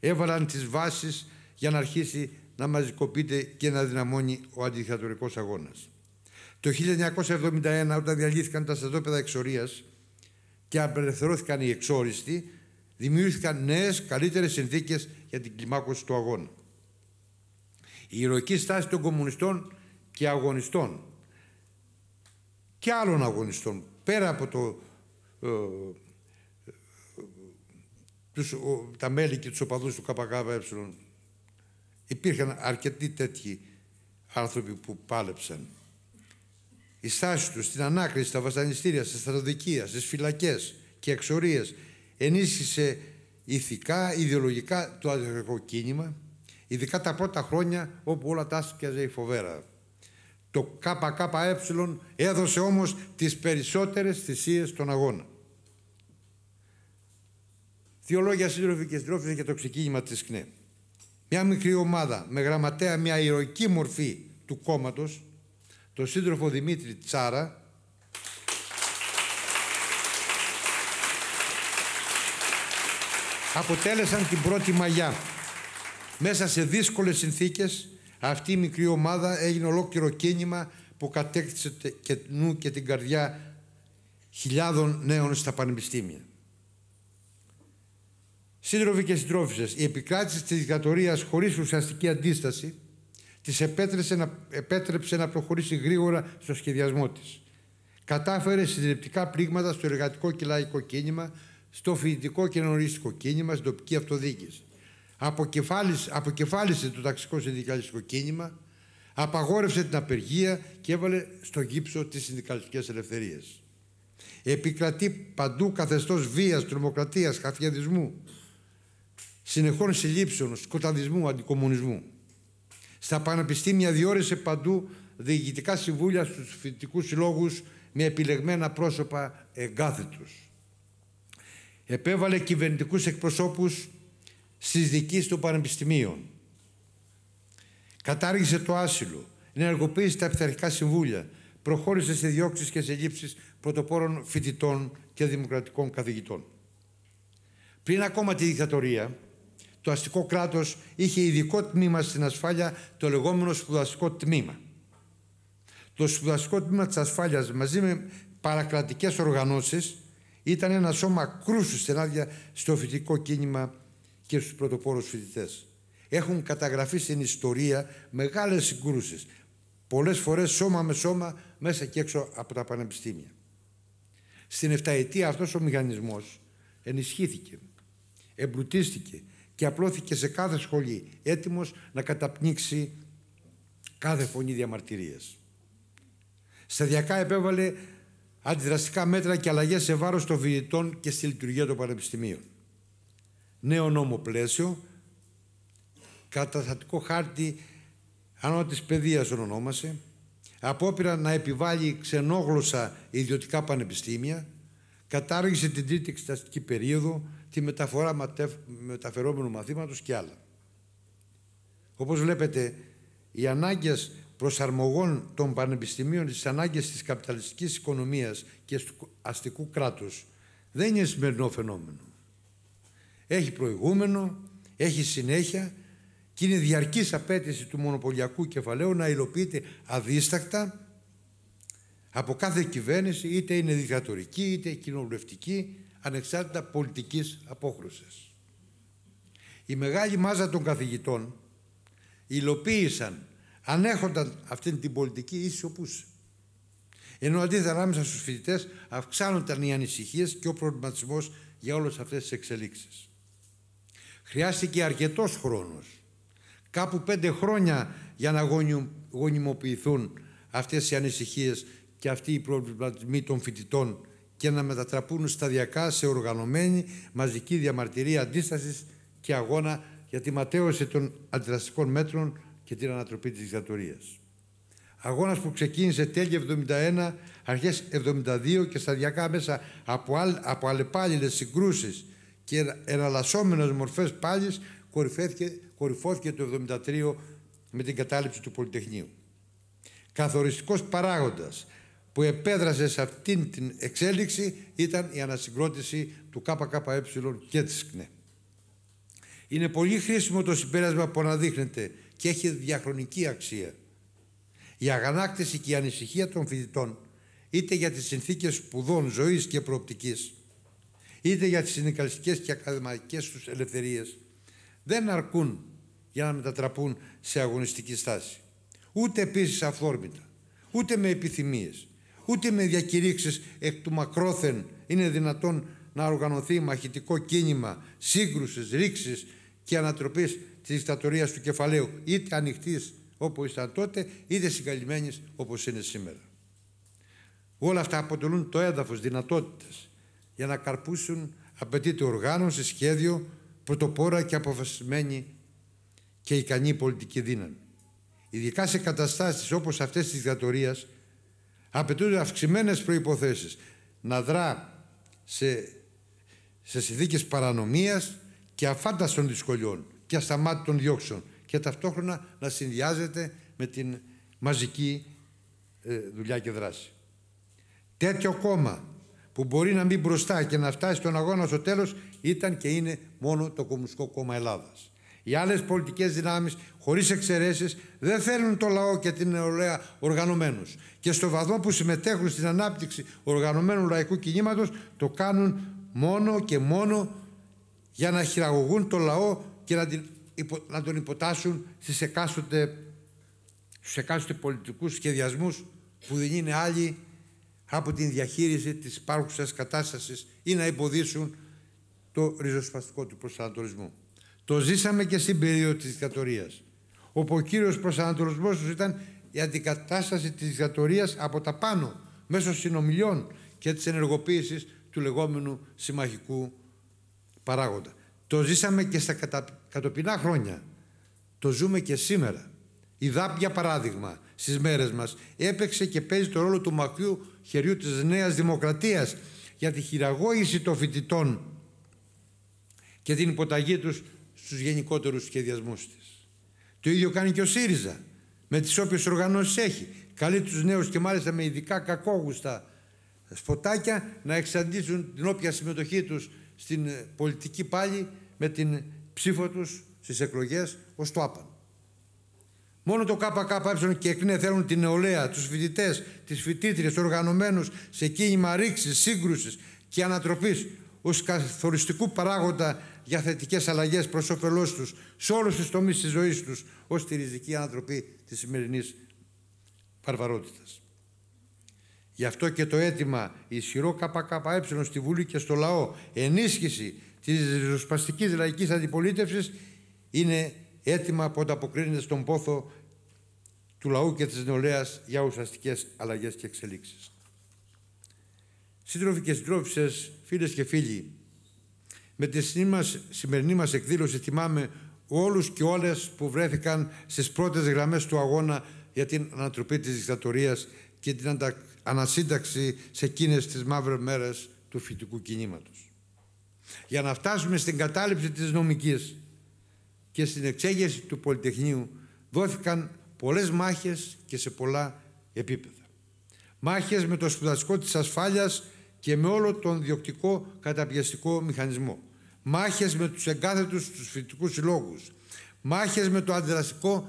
Έβαλαν τις βάσεις για να αρχίσει να μαζικοποιείται και να δυναμώνει ο αντιδικατορικός αγώνας. Το 1971 όταν διαλύθηκαν τα στρατόπεδα εξορίας και απελευθερώθηκαν οι εξόριστοι, δημιούργηθηκαν νέες καλύτερες συνθήκες για την κλιμάκωση του αγώνα. Η ηρωική στάση των κομμουνιστών και αγωνιστών και άλλων αγωνιστών πέρα από το, ε, τα μέλη και τους οπαδούς του ΚΚΕ υπήρχαν αρκετοί τέτοιοι άνθρωποι που πάλεψαν η στάση τους στην ανάκριση, στα βασανιστήρια, στα στρατοδικεία, στις φυλακές και εξορίες ενίσχυσε ηθικά, ιδεολογικά το αδερφικό κίνημα, ειδικά τα πρώτα χρόνια όπου όλα τάσκιαζε η φοβέρα. Το ΚΚΕ έδωσε όμως τις περισσότερες θυσίες στον αγώνα. Δύο λόγια σύντροφοι και συντρόφοι για το ξεκίνημα της ΚΝΕ. Μια μικρή ομάδα με γραμματέα μια ηρωική μορφή του κόμματος το σύντροφο Δημήτρη Τσάρα, αποτέλεσαν την πρώτη μαγιά. Μέσα σε δύσκολες συνθήκες, αυτή η μικρή ομάδα έγινε ολόκληρο κίνημα που κατέκτησε και νου και την καρδιά χιλιάδων νέων στα πανεπιστήμια. Σύντροφοι και συντρόφισσες, η επικράτηση της δικτατορίας χωρίς ουσιαστική αντίσταση της επέτρεψε να, επέτρεψε να προχωρήσει γρήγορα στο σχεδιασμό της. Κατάφερε συντριπτικά πλήγματα στο εργατικό και λαϊκό κίνημα, στο φοιτητικό και νορίστικο κίνημα, στην τοπική αυτοδιοίκηση. Αποκεφάλισε, αποκεφάλισε το ταξικό συνδικαλιστικό κίνημα, απαγόρευσε την απεργία και έβαλε στο γύψο τις συνδικαλιστικές ελευθερίες. Επικρατεί παντού καθεστώς βίας, τρομοκρατίας, χαφιαδισμού, συνεχών συλλήψεων, σκοταδισμού, αντικομουνισμού στα πανεπιστήμια διόρισε παντού διηγητικά συμβούλια στους φοιτητικούς συλλόγους με επιλεγμένα πρόσωπα εγκάθετους. Επέβαλε κυβερνητικούς εκπροσώπους στις δικής των πανεπιστημίων. Κατάργησε το άσυλο, ενεργοποίησε τα πειθαρχικά συμβούλια, προχώρησε σε διώξεις και σε λήψεις πρωτοπόρων φοιτητών και δημοκρατικών καθηγητών. Πριν ακόμα τη δικτατορία, το αστικό κράτος είχε ειδικό τμήμα στην ασφάλεια, το λεγόμενο σπουδαστικό τμήμα. Το σπουδαστικό τμήμα της ασφάλειας μαζί με παρακρατικές οργανώσεις ήταν ένα σώμα κρούσου άδεια στο φοιτητικό κίνημα και στους πρωτοπόρους φοιτητές. Έχουν καταγραφεί στην ιστορία μεγάλες συγκρούσεις, πολλές φορές σώμα με σώμα μέσα και έξω από τα πανεπιστήμια. Στην εφταετία αυτός ο μηχανισμός ενισχύθηκε, εμπλουτίστηκε, και απλώθηκε σε κάθε σχολή, έτοιμος να καταπνίξει κάθε φωνή διαμαρτυρίας. Σταδιακά επέβαλε αντιδραστικά μέτρα και αλλαγές σε βάρος των φοιτητών και στη λειτουργία των πανεπιστημίων. Νέο νόμο πλαίσιο, καταστατικό χάρτη ανώ της παιδείας ονόμασε, απόπειρα να επιβάλλει ξενόγλωσσα ιδιωτικά πανεπιστήμια, Κατάργησε την τρίτη εξεταστική περίοδο, τη μεταφορά μεταφερόμενου μαθήματος και άλλα. Όπως βλέπετε, οι ανάγκες προσαρμογών των πανεπιστημίων στις ανάγκες της καπιταλιστικής οικονομίας και του αστικού κράτους δεν είναι σημερινό φαινόμενο. Έχει προηγούμενο, έχει συνέχεια και είναι διαρκής απέτηση του μονοπωλιακού κεφαλαίου να υλοποιείται αδίστακτα από κάθε κυβέρνηση, είτε είναι δικτατορική είτε κοινοβουλευτική, ανεξάρτητα πολιτικής απόχρωσης. Η μεγάλη μάζα των καθηγητών υλοποίησαν, ανέχονταν αυτήν την πολιτική ίσως όπως. Ενώ αντίθετα ανάμεσα στους φοιτητές αυξάνονταν οι ανησυχίες και ο προβληματισμός για όλες αυτές τις εξελίξεις. Χρειάστηκε αρκετός χρόνος, κάπου πέντε χρόνια για να γονιμοποιηθούν αυτές οι ανησυχίες και αυτοί οι προβληματισμοί των φοιτητών και να μετατραπούν σταδιακά σε οργανωμένη μαζική διαμαρτυρία αντίστασης και αγώνα για τη ματέωση των αντιδραστικών μέτρων και την ανατροπή της δικτατορίας. Αγώνας που ξεκίνησε τέλη 71, αρχές 72 και σταδιακά μέσα από, αλ, από αλλεπάλληλες συγκρούσεις και εναλλασσόμενες μορφές πάλης κορυφώθηκε το 73 με την κατάληψη του Πολυτεχνείου. Καθοριστικός παράγοντας που επέδρασε σε αυτήν την εξέλιξη ήταν η ανασυγκρότηση του ΚΚΕ και της ΚΝΕ. Είναι πολύ χρήσιμο το συμπέρασμα που αναδείχνεται και έχει διαχρονική αξία. Η αγανάκτηση και η ανησυχία των φοιτητών είτε για τις συνθήκες σπουδών, ζωής και προοπτικής είτε για τις συνδικαλιστικές και ακαδημαϊκές τους ελευθερίες δεν αρκούν για να μετατραπούν σε αγωνιστική στάση. Ούτε επίσης αυθόρμητα, ούτε με επιθυμίες ούτε με διακηρύξεις εκ του μακρόθεν είναι δυνατόν να οργανωθεί μαχητικό κίνημα σύγκρουσης, ρήξης και ανατροπής της δικτατορίας του κεφαλαίου, είτε ανοιχτής όπως ήταν τότε, είτε συγκαλυμμένης όπως είναι σήμερα. Όλα αυτά αποτελούν το έδαφος δυνατότητε για να καρπούσουν απαιτείται οργάνωση, σχέδιο, πρωτοπόρα και αποφασισμένη και ικανή πολιτική δύναμη. Ειδικά σε καταστάσεις όπως αυτές της δικτατορίας Απαιτούνται αυξημένε προποθέσει να δρά σε, σε συνθήκες παρανομίας και αφάνταστων δυσκολιών και ασταμάτητων διώξεων και ταυτόχρονα να συνδυάζεται με την μαζική ε, δουλειά και δράση. Τέτοιο κόμμα που μπορεί να μπει μπροστά και να φτάσει στον αγώνα στο τέλος ήταν και είναι μόνο το Κομμουνιστικό Κόμμα Ελλάδας. Οι άλλες πολιτικές δυνάμεις, χωρίς εξαιρέσεις, δεν θέλουν το λαό και την νεολαία οργανωμένους. Και στο βαθμό που συμμετέχουν στην ανάπτυξη οργανωμένου λαϊκού κινήματος, το κάνουν μόνο και μόνο για να χειραγωγούν το λαό και να, τον υποτάσσουν στις εκάστοτε, στους εκάστοτε πολιτικούς σχεδιασμούς που δεν είναι άλλοι από την διαχείριση της υπάρχουσας κατάστασης ή να υποδίσουν το ριζοσπαστικό του προσανατολισμού. Το ζήσαμε και στην περίοδο της δικτατορίας, όπου ο κύριος προσανατολισμός τους ήταν η αντικατάσταση της δικτατορίας από τα πάνω, μέσω συνομιλιών και της ενεργοποίησης του λεγόμενου συμμαχικού παράγοντα. Το ζήσαμε και στα κατα... κατοπινά χρόνια. Το ζούμε και σήμερα. Η ΔΑΠ, για παράδειγμα, στις μέρες μας έπαιξε και παίζει το ρόλο του μακριού χεριού της Νέας Δημοκρατίας για τη χειραγώγηση των φοιτητών και την υποταγή τους στους γενικότερους σχεδιασμούς της. Το ίδιο κάνει και ο ΣΥΡΙΖΑ με τις όποιες οργανώσεις έχει. Καλεί τους νέους και μάλιστα με ειδικά κακόγουστα σποτάκια να εξαντήσουν την όποια συμμετοχή τους στην ε, πολιτική πάλι με την ψήφο τους στις εκλογές ως το άπαν. Μόνο το ΚΚΕ και ΕΚΝΕ θέλουν την νεολαία, τους φοιτητές, τις φοιτήτριες, οργανωμένους σε κίνημα ρήξης, σύγκρουσης και ανατροπής ως καθοριστικού παράγοντα για θετικές αλλαγές προς όφελός τους σε όλους τους τομείς της ζωής τους, ως τη ριζική άνθρωποι της σημερινής βαρβαρότητας. Γι' αυτό και το αίτημα ισχυρό ΚΚΕ στη Βουλή και στο λαό ενίσχυση της ριζοσπαστικής λαϊκής αντιπολίτευσης είναι αίτημα που ανταποκρίνεται στον πόθο του λαού και της νεολαίας για ουσιαστικές αλλαγές και εξελίξεις. Σύντροφοι και συντρόφισσες, φίλες και φίλοι, με τη σημερινή μας εκδήλωση θυμάμαι όλους και όλες που βρέθηκαν στις πρώτες γραμμές του αγώνα για την ανατροπή της δικτατορίας και την ανασύνταξη σε εκείνες τις μαύρες μέρες του φοιτικού κινήματος. Για να φτάσουμε στην κατάληψη της νομικής και στην εξέγερση του Πολυτεχνείου δόθηκαν πολλές μάχες και σε πολλά επίπεδα. Μάχες με το σπουδαστικό της ασφάλειας και με όλο τον διοκτικό καταπιαστικό μηχανισμό. Μάχες με τους εγκάθετους τους φοιτητικούς συλλόγους. Μάχες με το αντιδραστικό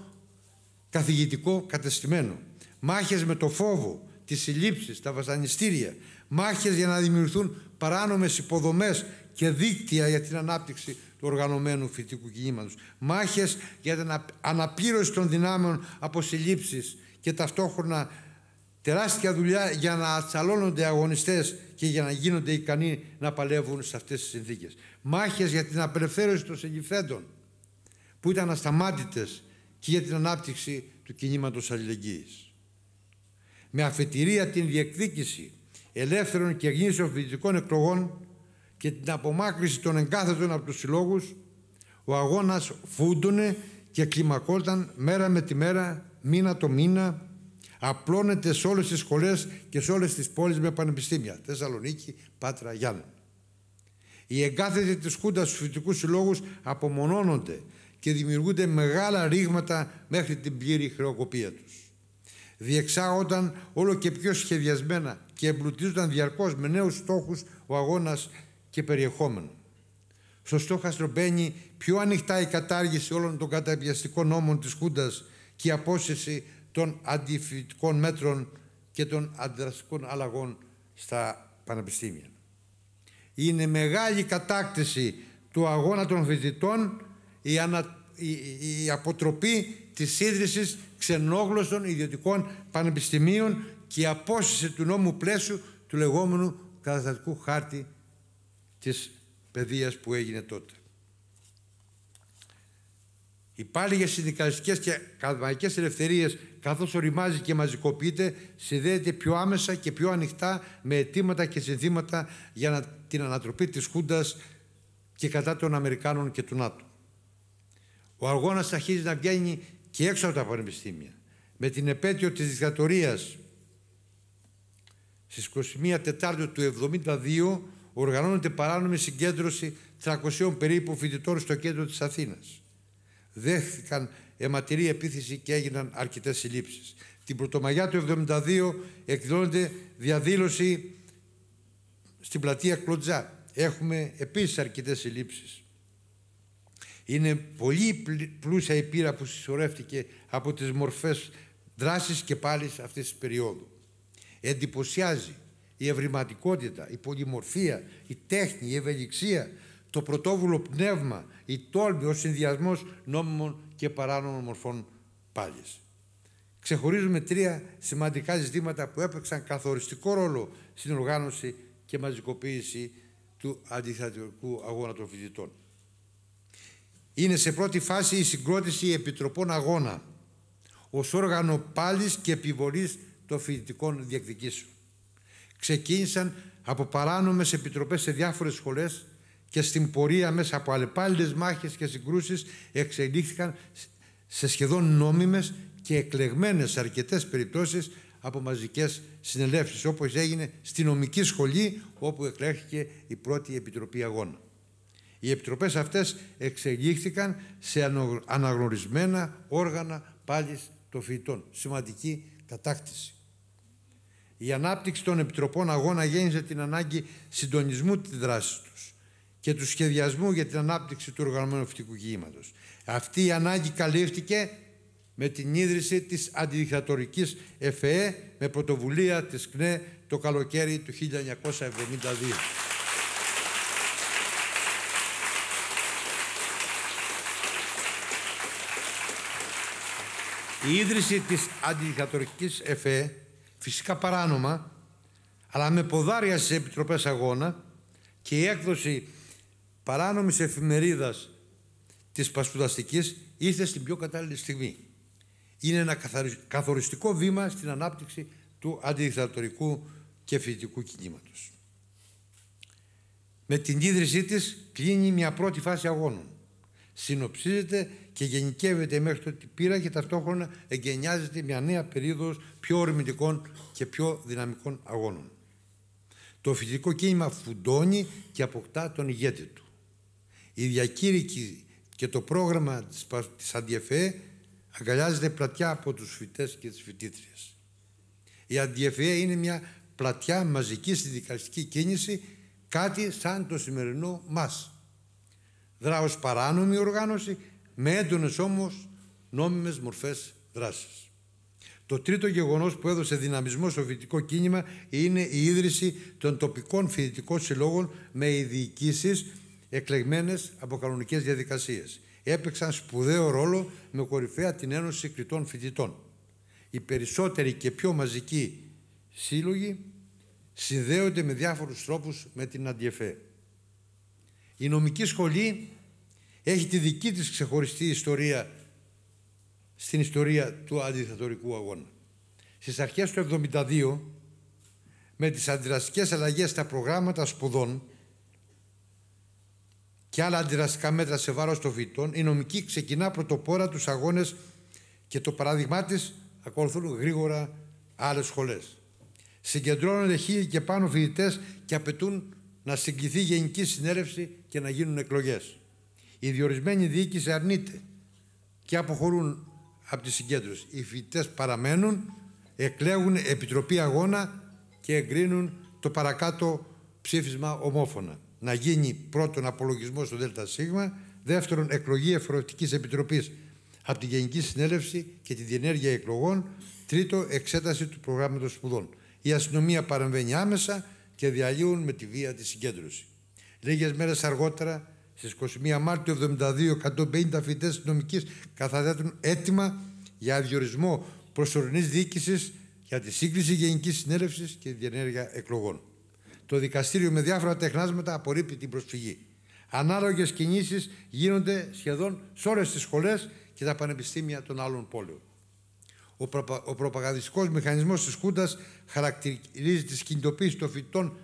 καθηγητικό κατεστημένο. Μάχες με το φόβο, τις συλλήψεις, τα βασανιστήρια. Μάχες για να δημιουργηθούν παράνομες υποδομές και δίκτυα για την ανάπτυξη του οργανωμένου φοιτητικού κινήματος. Μάχες για την αναπήρωση των δυνάμεων από συλλήψεις και ταυτόχρονα τεράστια δουλειά για να ατσαλώνονται αγωνιστές και για να γίνονται ικανοί να παλεύουν σε αυτές τις συνθήκες. Μάχες για την απελευθέρωση των συγκυφθέντων που ήταν ασταμάτητες και για την ανάπτυξη του κινήματος αλληλεγγύης. Με αφετηρία την διεκδίκηση ελεύθερων και γνήσεων φοιτητικών εκλογών και την απομάκρυση των εγκάθετων από τους συλλόγους, ο αγώνας φούντωνε και κλιμακόταν μέρα με τη μέρα, μήνα το μήνα, Απλώνεται σε όλες τις σχολές και σε όλες τις πόλεις με πανεπιστήμια. Θεσσαλονίκη, Πάτρα, Γιάννη. Οι εγκάθετοι της Χούντας στους φοιτητικούς συλλόγους απομονώνονται και δημιουργούνται μεγάλα ρήγματα μέχρι την πλήρη χρεοκοπία τους. Διεξάγονταν όλο και πιο σχεδιασμένα και εμπλουτίζονταν διαρκώς με νέους στόχους ο αγώνας και περιεχόμενο. Στο στόχαστρο μπαίνει πιο ανοιχτά η κατάργηση όλων των καταπιαστικών νόμων της Χούντας και η απόσυρση των αντιφυτικών μέτρων και των αντιδραστικών αλλαγών στα πανεπιστήμια. Είναι μεγάλη κατάκτηση του αγώνα των φοιτητών η, ανα... η... αποτροπή της ίδρυσης ξενόγλωσσων ιδιωτικών πανεπιστημίων και η απόσυση του νόμου πλαίσου του λεγόμενου καταστατικού χάρτη της παιδείας που έγινε τότε. Οι για συνδικαλιστικές και ακαδημαϊκές ελευθερίες, καθώς οριμάζει και μαζικοποιείται, συνδέεται πιο άμεσα και πιο ανοιχτά με αιτήματα και συνθήματα για την ανατροπή της Χούντας και κατά των Αμερικάνων και του ΝΑΤΟ. Ο αγώνας αρχίζει να βγαίνει και έξω από τα πανεπιστήμια. Με την επέτειο της δικτατορίας στις 21 Τετάρτου του 1972 οργανώνεται παράνομη συγκέντρωση 300 περίπου φοιτητών στο κέντρο της Αθήνας δέχθηκαν αιματηρή επίθεση και έγιναν αρκετές συλλήψεις. Την Πρωτομαγιά του 1972 εκδηλώνεται διαδήλωση στην πλατεία Κλοντζά. Έχουμε επίσης αρκετές συλλήψεις. Είναι πολύ πλούσια η πείρα που συσσωρεύτηκε από τις μορφές δράσης και πάλι αυτής της περίοδου. Εντυπωσιάζει η ευρηματικότητα, η πολυμορφία, η τέχνη, η ευελιξία το πρωτόβουλο πνεύμα η τόλμη ο συνδυασμός νόμιμων και παράνομων μορφών πάλης. Ξεχωρίζουμε τρία σημαντικά ζητήματα που έπαιξαν καθοριστικό ρόλο στην οργάνωση και μαζικοποίηση του αντιστατικού αγώνα των φοιτητών. Είναι σε πρώτη φάση η συγκρότηση επιτροπών αγώνα ως όργανο πάλης και επιβολής των φοιτητικών διεκδικήσεων. Ξεκίνησαν από παράνομες επιτροπές σε διάφορες σχολές και στην πορεία μέσα από αλλεπάλληλες μάχες και συγκρούσεις εξελίχθηκαν σε σχεδόν νόμιμες και εκλεγμένες σε αρκετές περιπτώσεις από μαζικές συνελεύσεις όπως έγινε στη νομική σχολή όπου εκλέχθηκε η πρώτη Επιτροπή Αγώνα. Οι επιτροπές αυτές εξελίχθηκαν σε αναγνωρισμένα όργανα πάλις των φοιτών. Σημαντική κατάκτηση. Η ανάπτυξη των επιτροπών αγώνα γέννησε την ανάγκη συντονισμού της δράσης τους και του σχεδιασμού για την ανάπτυξη του οργανωμένου φυτικού κοίηματος. Αυτή η ανάγκη καλύφθηκε με την ίδρυση της αντιδικτατορικής ΕΦΕ e με πρωτοβουλία της ΚΝΕ το καλοκαίρι του 1972. Η ίδρυση της Αντιδικατορικής ΕΦΕ, e φυσικά παράνομα, αλλά με ποδάρια στις επιτροπές αγώνα και η έκδοση παράνομης εφημερίδας της πασπουδαστικής ήρθε στην πιο κατάλληλη στιγμή. Είναι ένα καθοριστικό βήμα στην ανάπτυξη του αντιδικτατορικού και φοιτητικού κινήματος. Με την ίδρυσή της κλείνει μια πρώτη φάση αγώνων. Συνοψίζεται και γενικεύεται μέχρι το ότι πήρα και ταυτόχρονα εγκαινιάζεται μια νέα περίοδος πιο ορμητικών και πιο δυναμικών αγώνων. Το φοιτητικό κίνημα φουντώνει και αποκτά τον ηγέτη του. Η διακήρυξη και το πρόγραμμα της, της Αντιεφέ αγκαλιάζεται πλατιά από τους φοιτές και τις φοιτήτριες. Η Αντιεφέ είναι μια πλατιά μαζικής συνδικαστική κίνηση, κάτι σαν το σημερινό μας. Δράως παράνομη οργάνωση, με έντονες όμως νόμιμες μορφές δράσης. Το τρίτο γεγονός που έδωσε δυναμισμό στο φοιτητικό κίνημα είναι η ίδρυση των τοπικών φοιτητικών συλλόγων με ειδικήσεις εκλεγμένες από κανονικές διαδικασίες. Έπαιξαν σπουδαίο ρόλο με κορυφαία την Ένωση Κριτών Φοιτητών. Οι περισσότεροι και πιο μαζικοί σύλλογοι συνδέονται με διάφορους τρόπους με την Αντιεφέ. Η νομική σχολή έχει τη δική της ξεχωριστή ιστορία στην ιστορία του αντιθετορικού αγώνα. Στις αρχές του 1972, με τις αντιδραστικές αλλαγές στα προγράμματα σπουδών, και άλλα αντιδραστικά μέτρα σε βάρος των φοιτητών, η νομική ξεκινά πρωτοπόρα τους αγώνες και το παράδειγμά της ακολουθούν γρήγορα άλλες σχολές. Συγκεντρώνονται χίλιοι και πάνω φοιτητές και απαιτούν να συγκληθεί γενική συνέλευση και να γίνουν εκλογές. Η διορισμένη διοίκηση αρνείται και αποχωρούν από τη συγκέντρωση. Οι φοιτητές παραμένουν, εκλέγουν επιτροπή αγώνα και εγκρίνουν το παρακάτω ψήφισμα ομόφωνα να γίνει πρώτον απολογισμός στο ΔΣ, δεύτερον εκλογή εφορετική Επιτροπής από την Γενική Συνέλευση και τη διενέργεια εκλογών, τρίτο εξέταση του προγράμματος σπουδών. Η αστυνομία παρεμβαίνει άμεσα και διαλύουν με τη βία τη συγκέντρωση. Λίγες μέρες αργότερα, στις 21 Μάρτιο 1972, 150 φοιτητές αστυνομικής καθαδέτουν έτοιμα για αδιορισμό προσωρινής διοίκησης για τη σύγκριση Γενικής Συνέλευσης και τη διενέργεια εκλογών. Το δικαστήριο με διάφορα τεχνάσματα απορρίπτει την προσφυγή. Ανάλογες κινήσεις γίνονται σχεδόν σε όλες τις σχολές και τα πανεπιστήμια των άλλων πόλεων. Ο, προπα... ο προπαγανδιστικός μηχανισμός της Χούντας χαρακτηρίζει τι κινητοποίησει των φυτών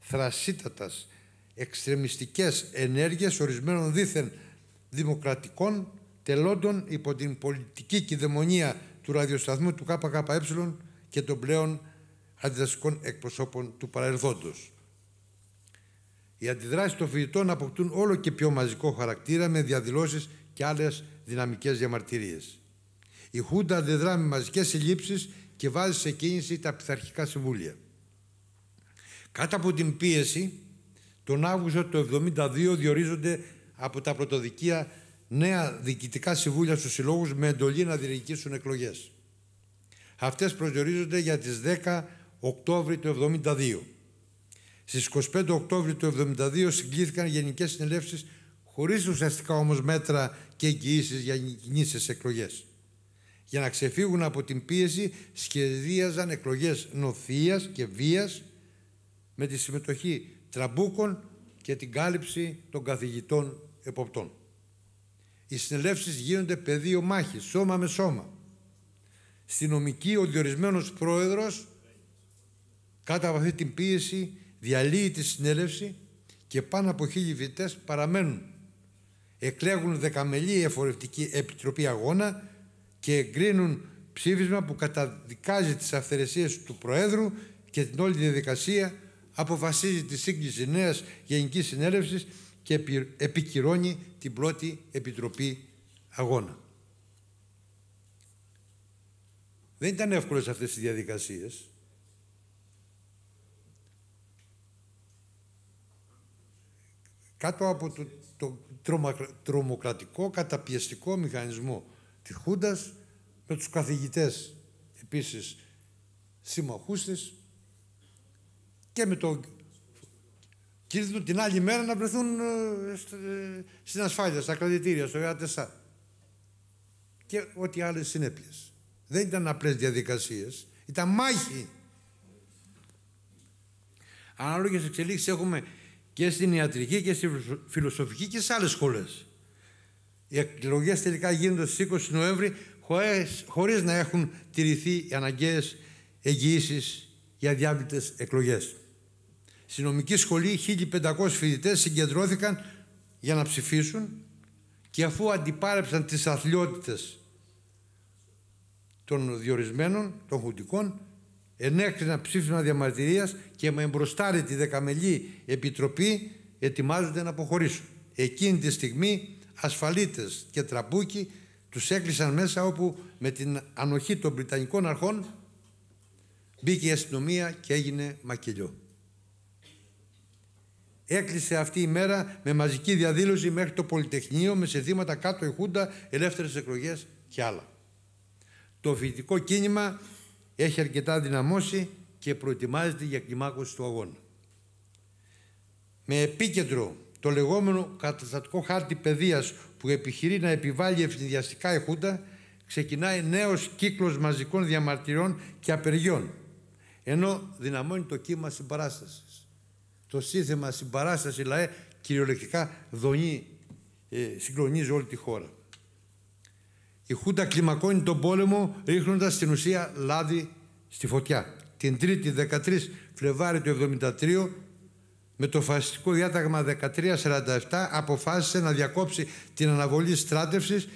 θρασίτατας εξτρεμιστικές ενέργειες ορισμένων δίθεν δημοκρατικών τελώντων υπό την πολιτική κυδαιμονία του ραδιοσταθμού του ΚΚΕ και των πλέον αντιδραστικών εκπροσώπων του παρελθόντος. Οι αντιδράσεις των φοιτητών αποκτούν όλο και πιο μαζικό χαρακτήρα με διαδηλώσεις και άλλες δυναμικές διαμαρτυρίες. Η Χούντα αντιδρά με μαζικές συλλήψεις και βάζει σε κίνηση τα πειθαρχικά συμβούλια. Κάτω από την πίεση, τον Αύγουστο του 1972 διορίζονται από τα πρωτοδικεία νέα διοικητικά συμβούλια στους συλλόγους με εντολή να διεκδικήσουν εκλογές. Αυτές προσδιορίζονται για τις 10 Οκτώβρη του 1972. Στις 25 Οκτώβρη του 1972 συγκλήθηκαν γενικές συνελεύσεις χωρίς ουσιαστικά όμως μέτρα και εγγυήσεις για κινήσεις εκλογές. Για να ξεφύγουν από την πίεση σχεδίαζαν εκλογές νοθείας και βίας με τη συμμετοχή τραμπούκων και την κάλυψη των καθηγητών εποπτών. Οι συνελεύσεις γίνονται πεδίο μάχης, σώμα με σώμα. Στη νομική ο διορισμένος πρόεδρος κάτω από αυτή την πίεση διαλύει τη συνέλευση και πάνω από χίλιοι παραμένουν. Εκλέγουν δεκαμελή εφορευτική επιτροπή αγώνα και εγκρίνουν ψήφισμα που καταδικάζει τις αυθαιρεσίες του Προέδρου και την όλη διαδικασία αποφασίζει τη σύγκληση νέας Γενικής Συνέλευσης και επικυρώνει την πρώτη Επιτροπή Αγώνα. Δεν ήταν εύκολες αυτές οι διαδικασίες κάτω από το, το τρομοκρατικό καταπιεστικό μηχανισμό της Χούντας με τους καθηγητές επίσης σύμμαχούς της και με το κίνδυνο την άλλη μέρα να βρεθούν ε, ε, στην ασφάλεια, στα κρατητήρια, στο ΕΑΤΕΣΑ και ό,τι άλλες συνέπειες. Δεν ήταν απλές διαδικασίες, ήταν μάχη. Ανάλογες εξελίξεις έχουμε και στην ιατρική και στη φιλοσοφική και σε άλλες σχολές. Οι εκλογές τελικά γίνονται στις 20 Νοέμβρη χωρίς, να έχουν τηρηθεί οι αναγκαίες εγγυήσεις για διάβλητες εκλογές. Στη νομική σχολή 1.500 φοιτητές συγκεντρώθηκαν για να ψηφίσουν και αφού αντιπάρεψαν τις αθλειότητες των διορισμένων, των χουντικών, ενέκρινα ψήφισμα διαμαρτυρίας και με εμπροστάρει τη δεκαμελή επιτροπή ετοιμάζονται να αποχωρήσουν. Εκείνη τη στιγμή ασφαλίτες και τραμπούκι τους έκλεισαν μέσα όπου με την ανοχή των Βρυτανικών αρχών μπήκε η αστυνομία και έγινε μακελιό. Έκλεισε αυτή η μέρα με μαζική διαδήλωση μέχρι το Πολυτεχνείο με συνθήματα κάτω η Χούντα, ελεύθερες εκλογές και άλλα. Το φοιτητικό κίνημα έχει αρκετά δυναμώσει και προετοιμάζεται για κλιμάκωση του αγώνα. Με επίκεντρο το λεγόμενο καταστατικό χάρτη παιδείας που επιχειρεί να επιβάλλει ευθυνδιαστικά η ξεκινάει νέος κύκλος μαζικών διαμαρτυριών και απεργιών, ενώ δυναμώνει το κύμα συμπαράστασης. Το σύνθεμα συμπαράσταση λαέ κυριολεκτικά δονεί, ε, συγκλονίζει όλη τη χώρα. Η Χούντα κλιμακώνει τον πόλεμο ρίχνοντας στην ουσία λάδι στη φωτιά. Την 3η 13 Φλεβάρι του 1973 με το φασιστικό διάταγμα 1347 αποφάσισε να διακόψει την αναβολή στράτευσης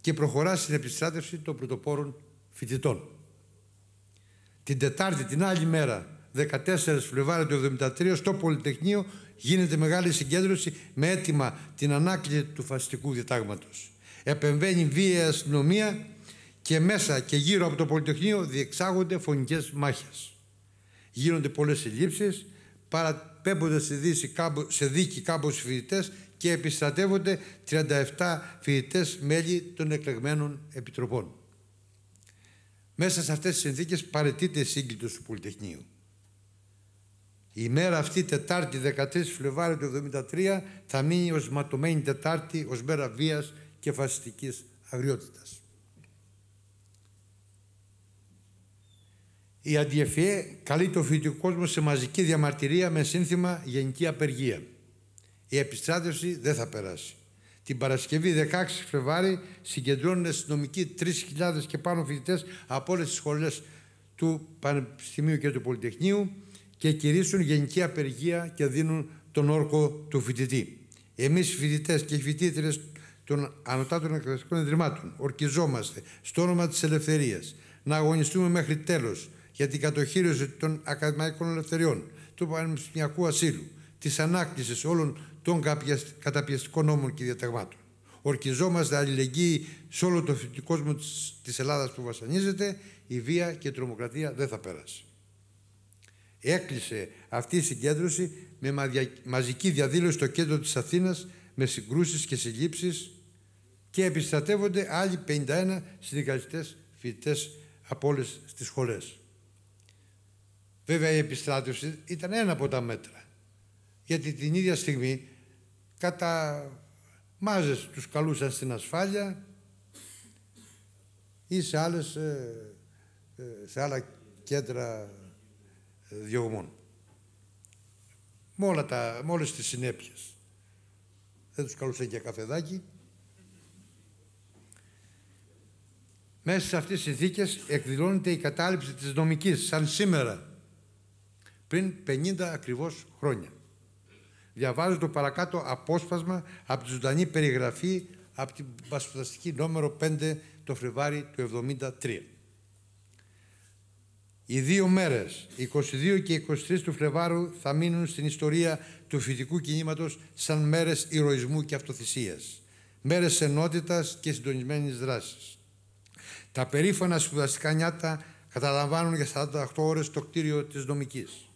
και προχωρά στην επιστράτευση των πρωτοπόρων φοιτητών. Την Τετάρτη, την άλλη μέρα, 14 Φλεβάρι του 1973, στο Πολυτεχνείο γίνεται μεγάλη συγκέντρωση με αίτημα την ανάκληση του φασιστικού διατάγματος επεμβαίνει βία αστυνομία και μέσα και γύρω από το Πολυτεχνείο διεξάγονται φωνικές μάχες. Γίνονται πολλές συλλήψεις, παραπέμπονται σε, δίκη σε δίκη κάμπος φοιτητές και επιστρατεύονται 37 φοιτητές μέλη των εκλεγμένων επιτροπών. Μέσα σε αυτές τις συνθήκες παρετείται η σύγκλητος του Πολυτεχνείου. Η μέρα αυτή, Τετάρτη 13 Φλεβάριου του 1973, θα μείνει ως ματωμένη Τετάρτη, ως μέρα βίας και φασιστικής αγριότητας. Η Αντιεφιέ καλεί το φοιτητικό κόσμο σε μαζική διαμαρτυρία με σύνθημα γενική απεργία. Η επιστράτευση δεν θα περάσει. Την Παρασκευή 16 Φεβάρη συγκεντρώνουν αστυνομικοί 3.000 και πάνω φοιτητές από όλες τις σχολές του Πανεπιστημίου και του Πολυτεχνείου και κηρύσσουν γενική απεργία και δίνουν τον όρκο του φοιτητή. Εμείς φοιτητές και φοιτήτρε των ανωτάτων εκπαιδευτικών ιδρυμάτων. Ορκιζόμαστε στο όνομα της ελευθερίας να αγωνιστούμε μέχρι τέλος για την κατοχήρωση των ακαδημαϊκών ελευθεριών, του πανεπιστημιακού ασύλου, της ανάκτησης όλων των καταπιεστικών νόμων και διαταγμάτων. Ορκιζόμαστε αλληλεγγύη σε όλο το φοιτητικό κόσμο της Ελλάδας που βασανίζεται, η βία και η τρομοκρατία δεν θα πέρασε. Έκλεισε αυτή η συγκέντρωση με μαζική διαδήλωση στο κέντρο της Αθήνας με συγκρούσεις και συλλήψεις και επιστρατεύονται άλλοι 51 συνδικαλιστές φοιτητές από όλες τις σχολές. Βέβαια η επιστράτευση ήταν ένα από τα μέτρα. Γιατί την ίδια στιγμή κατά μάζες τους καλούσαν στην ασφάλεια ή σε, άλλες, ε, ε, σε άλλα κέντρα ε, διωγμών. Με, τα, με όλες τις συνέπειες. Δεν τους καλούσαν για καφεδάκι. Μέσα σε αυτές τις συνθήκες εκδηλώνεται η κατάληψη της νομικής, σαν σήμερα, πριν 50 ακριβώς χρόνια. Διαβάζω το παρακάτω απόσπασμα από τη ζωντανή περιγραφή από την Πασπουδαστική νούμερο 5 το Φλεβάρι του 1973. Οι δύο μέρες, 22 και 23 του Φλεβάρου, θα μείνουν στην ιστορία του φοιτικού κινήματος σαν μέρες ηρωισμού και αυτοθυσίας, μέρες ενότητας και συντονισμένης δράσης. Τα περήφανα σπουδαστικά νιάτα καταλαμβάνουν για 48 ώρες το κτίριο της νομικής.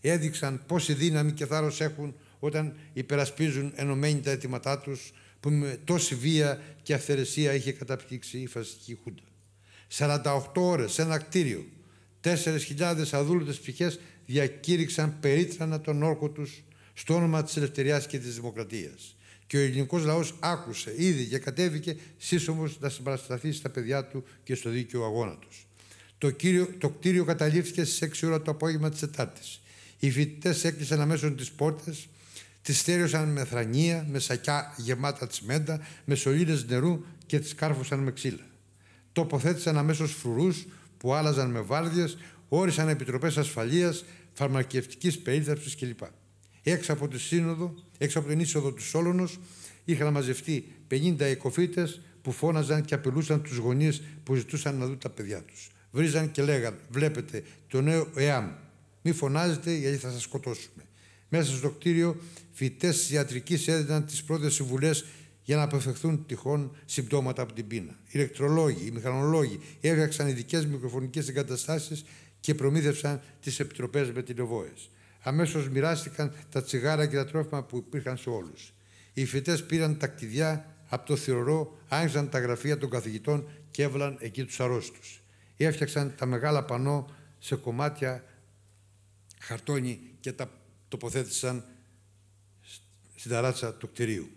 Έδειξαν πόση δύναμη και θάρρος έχουν όταν υπερασπίζουν ενωμένοι τα αιτήματά τους που με τόση βία και αυθαιρεσία είχε καταπτύξει η φασιστική χούντα. 48 ώρες σε ένα κτίριο, 4.000 αδούλωτες ψυχές διακήρυξαν περίτρανα τον όρκο τους στο όνομα της ελευθερίας και της δημοκρατίας. Και ο ελληνικός λαός άκουσε, ήδη και κατέβηκε σύσσωμος να συμπαρασταθεί στα παιδιά του και στο δίκαιο αγώνα του. Το, κύριο, το κτίριο καταλήφθηκε στις 6 ώρα το απόγευμα της Τετάρτης. Οι φοιτητές έκλεισαν αμέσως τις πόρτες, τις στέριωσαν με θρανία, με σακιά γεμάτα τσιμέντα, με σωλήνες νερού και τις κάρφωσαν με ξύλα. Τοποθέτησαν αμέσως φρουρούς που άλλαζαν με βάρδιες, όρισαν επιτροπές ασφαλείας, φαρμακευτικής περίθαλψης κλπ. Έξω από τη σύνοδο, έξω από την είσοδο του Σόλωνος, είχαν μαζευτεί 50 εκοφίτες που φώναζαν και απειλούσαν τους γονείς που ζητούσαν να δουν τα παιδιά τους. Βρίζαν και λέγαν, βλέπετε, το νέο ΕΑΜ, Μην φωνάζετε γιατί θα σας σκοτώσουμε. Μέσα στο κτίριο, φοιτές τη ιατρικής έδιναν τις πρώτες συμβουλές για να αποφευχθούν τυχόν συμπτώματα από την πείνα. Οι ηλεκτρολόγοι, οι μηχανολόγοι έφτιαξαν ειδικές μικροφωνικές εγκαταστάσεις και προμήθευσαν τις επιτροπές με τηλεβόες. Αμέσως μοιράστηκαν τα τσιγάρα και τα τρόφιμα που υπήρχαν σε όλους. Οι φοιτές πήραν τα τακτιδιά από το θηρορό, άνοιξαν τα γραφεία των καθηγητών και έβλαν εκεί τους αρρώστους. Έφτιαξαν τα μεγάλα πανό σε κομμάτια χαρτόνι και τα τοποθέτησαν στην ταράτσα του κτηρίου.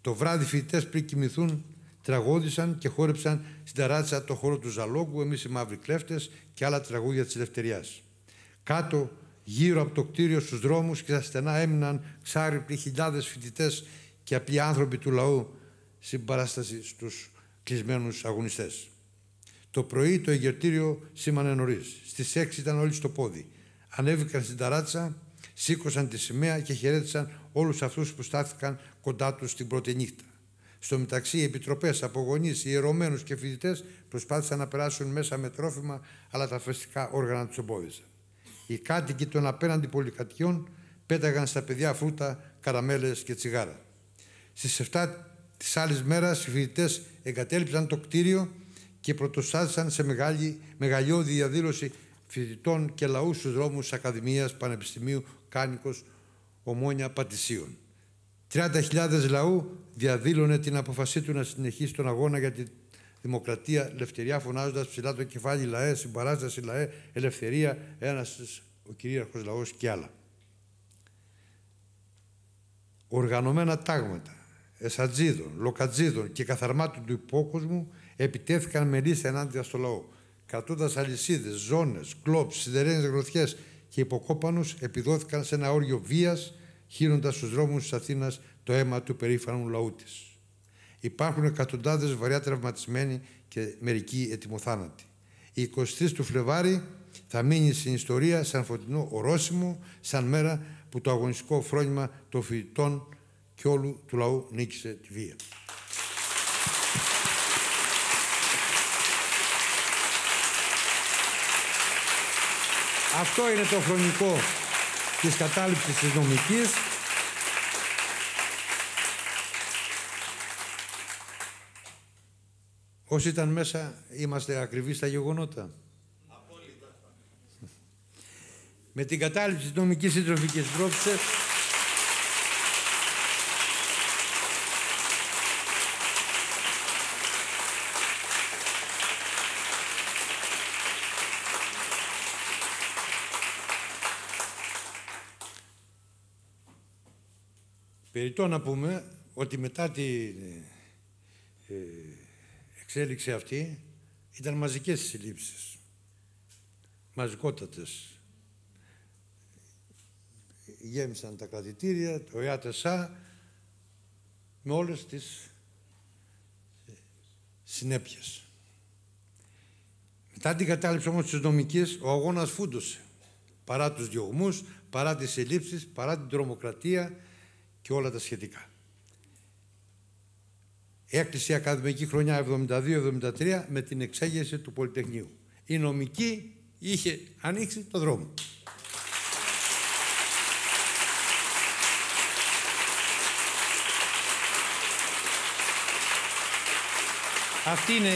Το βράδυ οι φοιτητέ πριν κοιμηθούν τραγούδισαν και χόρεψαν στην ταράτσα το χώρο του Ζαλόγκου, εμείς οι μαύροι κλέφτες και άλλα τραγούδια της ελευθερίας. Κάτω γύρω από το κτίριο στους δρόμους και στα στενά έμειναν ξάρυπτοι χιλιάδες φοιτητές και απλοί άνθρωποι του λαού στην παράσταση στους κλεισμένους αγωνιστές. Το πρωί το εγερτήριο σήμανε νωρίς. Στις 6 ήταν όλοι στο πόδι. Ανέβηκαν στην ταράτσα, σήκωσαν τη σημαία και χαιρέτησαν όλους αυτούς που στάθηκαν κοντά τους την πρώτη νύχτα. Στο μεταξύ, οι επιτροπές απογονεί, ιερωμένους και φοιτητές προσπάθησαν να περάσουν μέσα με τρόφιμα, αλλά τα φεστικά όργανα τους εμπόδιζαν. Οι κάτοικοι των απέναντι πολυκατοικιών πέταγαν στα παιδιά φρούτα, καραμέλες και τσιγάρα. Στις 7 της άλλης μέρας οι φοιτητές εγκατέλειψαν το κτίριο και πρωτοστάτησαν σε μεγάλη, μεγαλειώδη διαδήλωση φοιτητών και λαούς στους δρόμους Ακαδημίας Πανεπιστημίου Κάνικος Ομόνια Πατησίων. 30.000 λαού διαδήλωνε την αποφασή του να συνεχίσει τον αγώνα για την Δημοκρατία, ελευθερία, φωνάζοντας ψηλά το κεφάλι λαέ, συμπαράσταση λαέ, ελευθερία, ένας ο κυρίαρχος λαός και άλλα. Οργανωμένα τάγματα εσατζίδων, λοκατζίδων και καθαρμάτων του υπόκοσμου επιτέθηκαν με λύση ενάντια στο λαό, κρατώντας αλυσίδες, ζώνες, κλόπ, σιδερένες γροθιές και υποκόπανους επιδόθηκαν σε ένα όριο βίας, χύνοντας στους δρόμους της Αθήνας το αίμα του περήφανου λαού της. Υπάρχουν εκατοντάδες βαριά τραυματισμένοι και μερικοί ετοιμοθάνατοι. Η 23 του Φλεβάρι θα μείνει στην ιστορία σαν φωτεινό ορόσημο, σαν μέρα που το αγωνιστικό φρόνημα των φοιτητών και όλου του λαού νίκησε τη βία. Αυτό είναι το χρονικό της κατάληψης της νομικής Όσοι ήταν μέσα, είμαστε ακριβείς στα γεγονότα. Απόλυτα. Με την κατάληψη της νομικής συντροφικής πρόψης, Περιτώ να πούμε ότι μετά τη, ε, εξέλιξη αυτή ήταν μαζικές συλλήψεις, μαζικότατες. Γέμισαν τα κρατητήρια, το ΙΑΤΕΣΑ, με όλες τις συνέπειες. Μετά την κατάληψη όμως της νομικής, ο αγώνας φούντωσε. Παρά τους διωγμούς, παρά τις συλλήψεις, παρά την τρομοκρατία και όλα τα σχετικά έκλεισε η ακαδημαϊκή χρονιά 72-73 με την εξέγερση του Πολυτεχνείου. Η νομική είχε ανοίξει το δρόμο. Αυτή είναι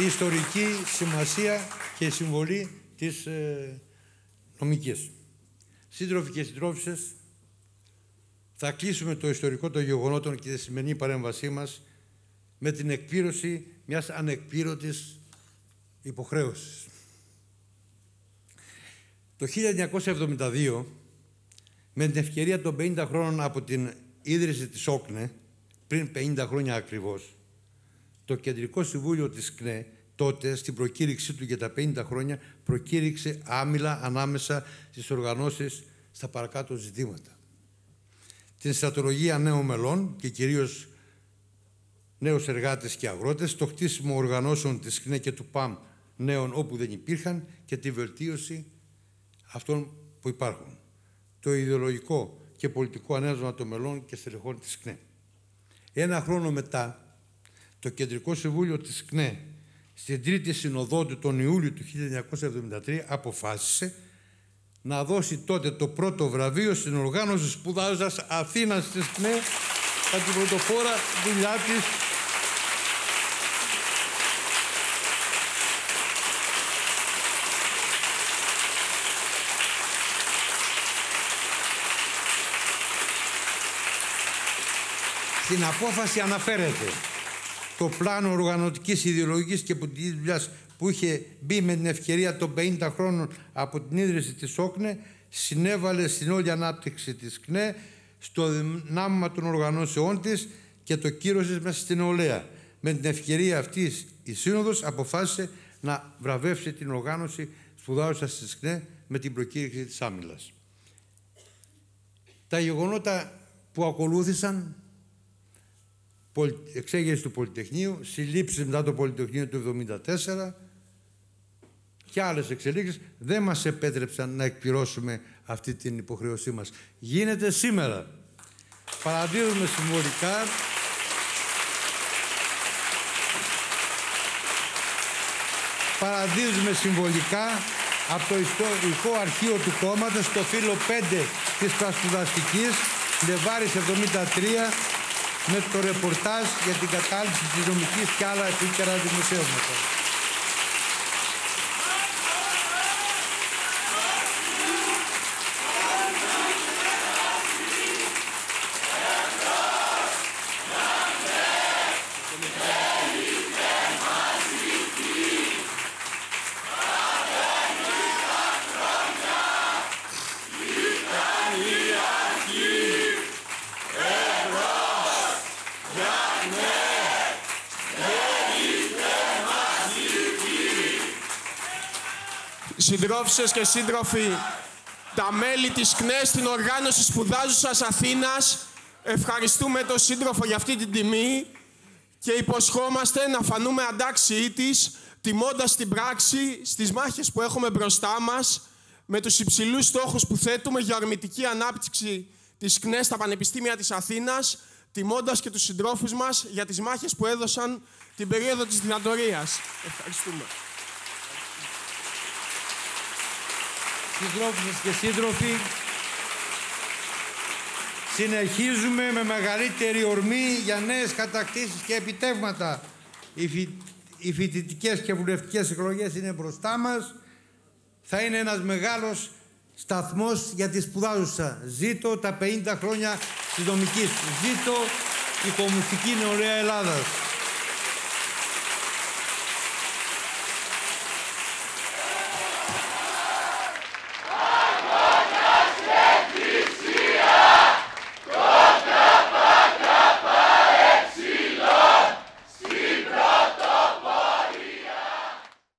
η ιστορική σημασία και συμβολή της ε, νομικής. Σύντροφοι και συντρόφισσες, θα κλείσουμε το ιστορικό των γεγονότων και τη σημερινή παρέμβασή μας με την εκπλήρωση μιας ανεκπλήρωτης υποχρέωσης. Το 1972, με την ευκαιρία των 50 χρόνων από την ίδρυση της ΟΚΝΕ, πριν 50 χρόνια ακριβώς, το Κεντρικό Συμβούλιο της ΚΝΕ τότε στην προκήρυξή του για τα 50 χρόνια προκήρυξε άμυλα ανάμεσα στις οργανώσεις στα παρακάτω ζητήματα την στρατολογία νέων μελών και κυρίως νέους εργάτες και αγρότες, το χτίσιμο οργανώσεων της ΚΝΕ και του ΠΑΜ νέων όπου δεν υπήρχαν και τη βελτίωση αυτών που υπάρχουν. Το ιδεολογικό και πολιτικό ανέβασμα των μελών και στελεχών της ΚΝΕ. Ένα χρόνο μετά, το Κεντρικό Συμβούλιο της ΚΝΕ στην τρίτη συνοδό του τον Ιούλιο του 1973 αποφάσισε να δώσει τότε το πρώτο βραβείο στην οργάνωση σπουδάζας Αθήνας της ΚΝΕ για την πρωτοφόρα δουλειά της. Στην απόφαση αναφέρεται το πλάνο οργανωτικής, ιδεολογικής και πολιτικής δουλειάς που είχε μπει με την ευκαιρία των 50 χρόνων από την ίδρυση της ΟΚΝΕ συνέβαλε στην όλη ανάπτυξη της ΚΝΕ στο δυνάμωμα των οργανώσεών της και το κύρωσε μέσα στην ΟΛΕΑ. Με την ευκαιρία αυτής η Σύνοδος αποφάσισε να βραβεύσει την οργάνωση σπουδάουσα στη ΚΝΕ με την προκήρυξη της Άμυλας. Τα γεγονότα που ακολούθησαν εξέγερση του Πολυτεχνείου, συλλήψεις μετά το Πολυτεχνείο του 1974, και άλλες εξελίξεις δεν μας επέτρεψαν να εκπληρώσουμε αυτή την υποχρεωσή μας. Γίνεται σήμερα. Παραδίδουμε συμβολικά παραδίδουμε συμβολικά από το ιστορικό αρχείο του κόμματος το φύλλο 5 της Πρασπουδαστικής Λεβάρης 73 με το ρεπορτάζ για την κατάληψη της νομικής και άλλα επίκαιρα δημοσίευματα. συντρόφισσες και σύντροφοι, τα μέλη της ΚΝΕΣ στην οργάνωση σπουδάζουσας Αθήνας, ευχαριστούμε τον σύντροφο για αυτή την τιμή και υποσχόμαστε να φανούμε αντάξιοι της, τιμώντας την πράξη στις μάχες που έχουμε μπροστά μας, με τους υψηλούς στόχους που θέτουμε για ορμητική ανάπτυξη της ΚΝΕ στα Πανεπιστήμια της Αθήνας, τιμώντας και τους συντρόφους μας για τις μάχες που έδωσαν την περίοδο της δυνατορίας. Ευχαριστούμε. συντρόφισσες και σύντροφοι, συνεχίζουμε με μεγαλύτερη ορμή για νέες κατακτήσεις και επιτεύγματα. Οι, φοι... φοιτητικές και βουλευτικές εκλογές είναι μπροστά μας. Θα είναι ένας μεγάλος σταθμός για τη σπουδάζουσα. Ζήτω τα 50 χρόνια συνδομικής. Ζήτω η κομμουνιστική νεολαία Ελλάδας.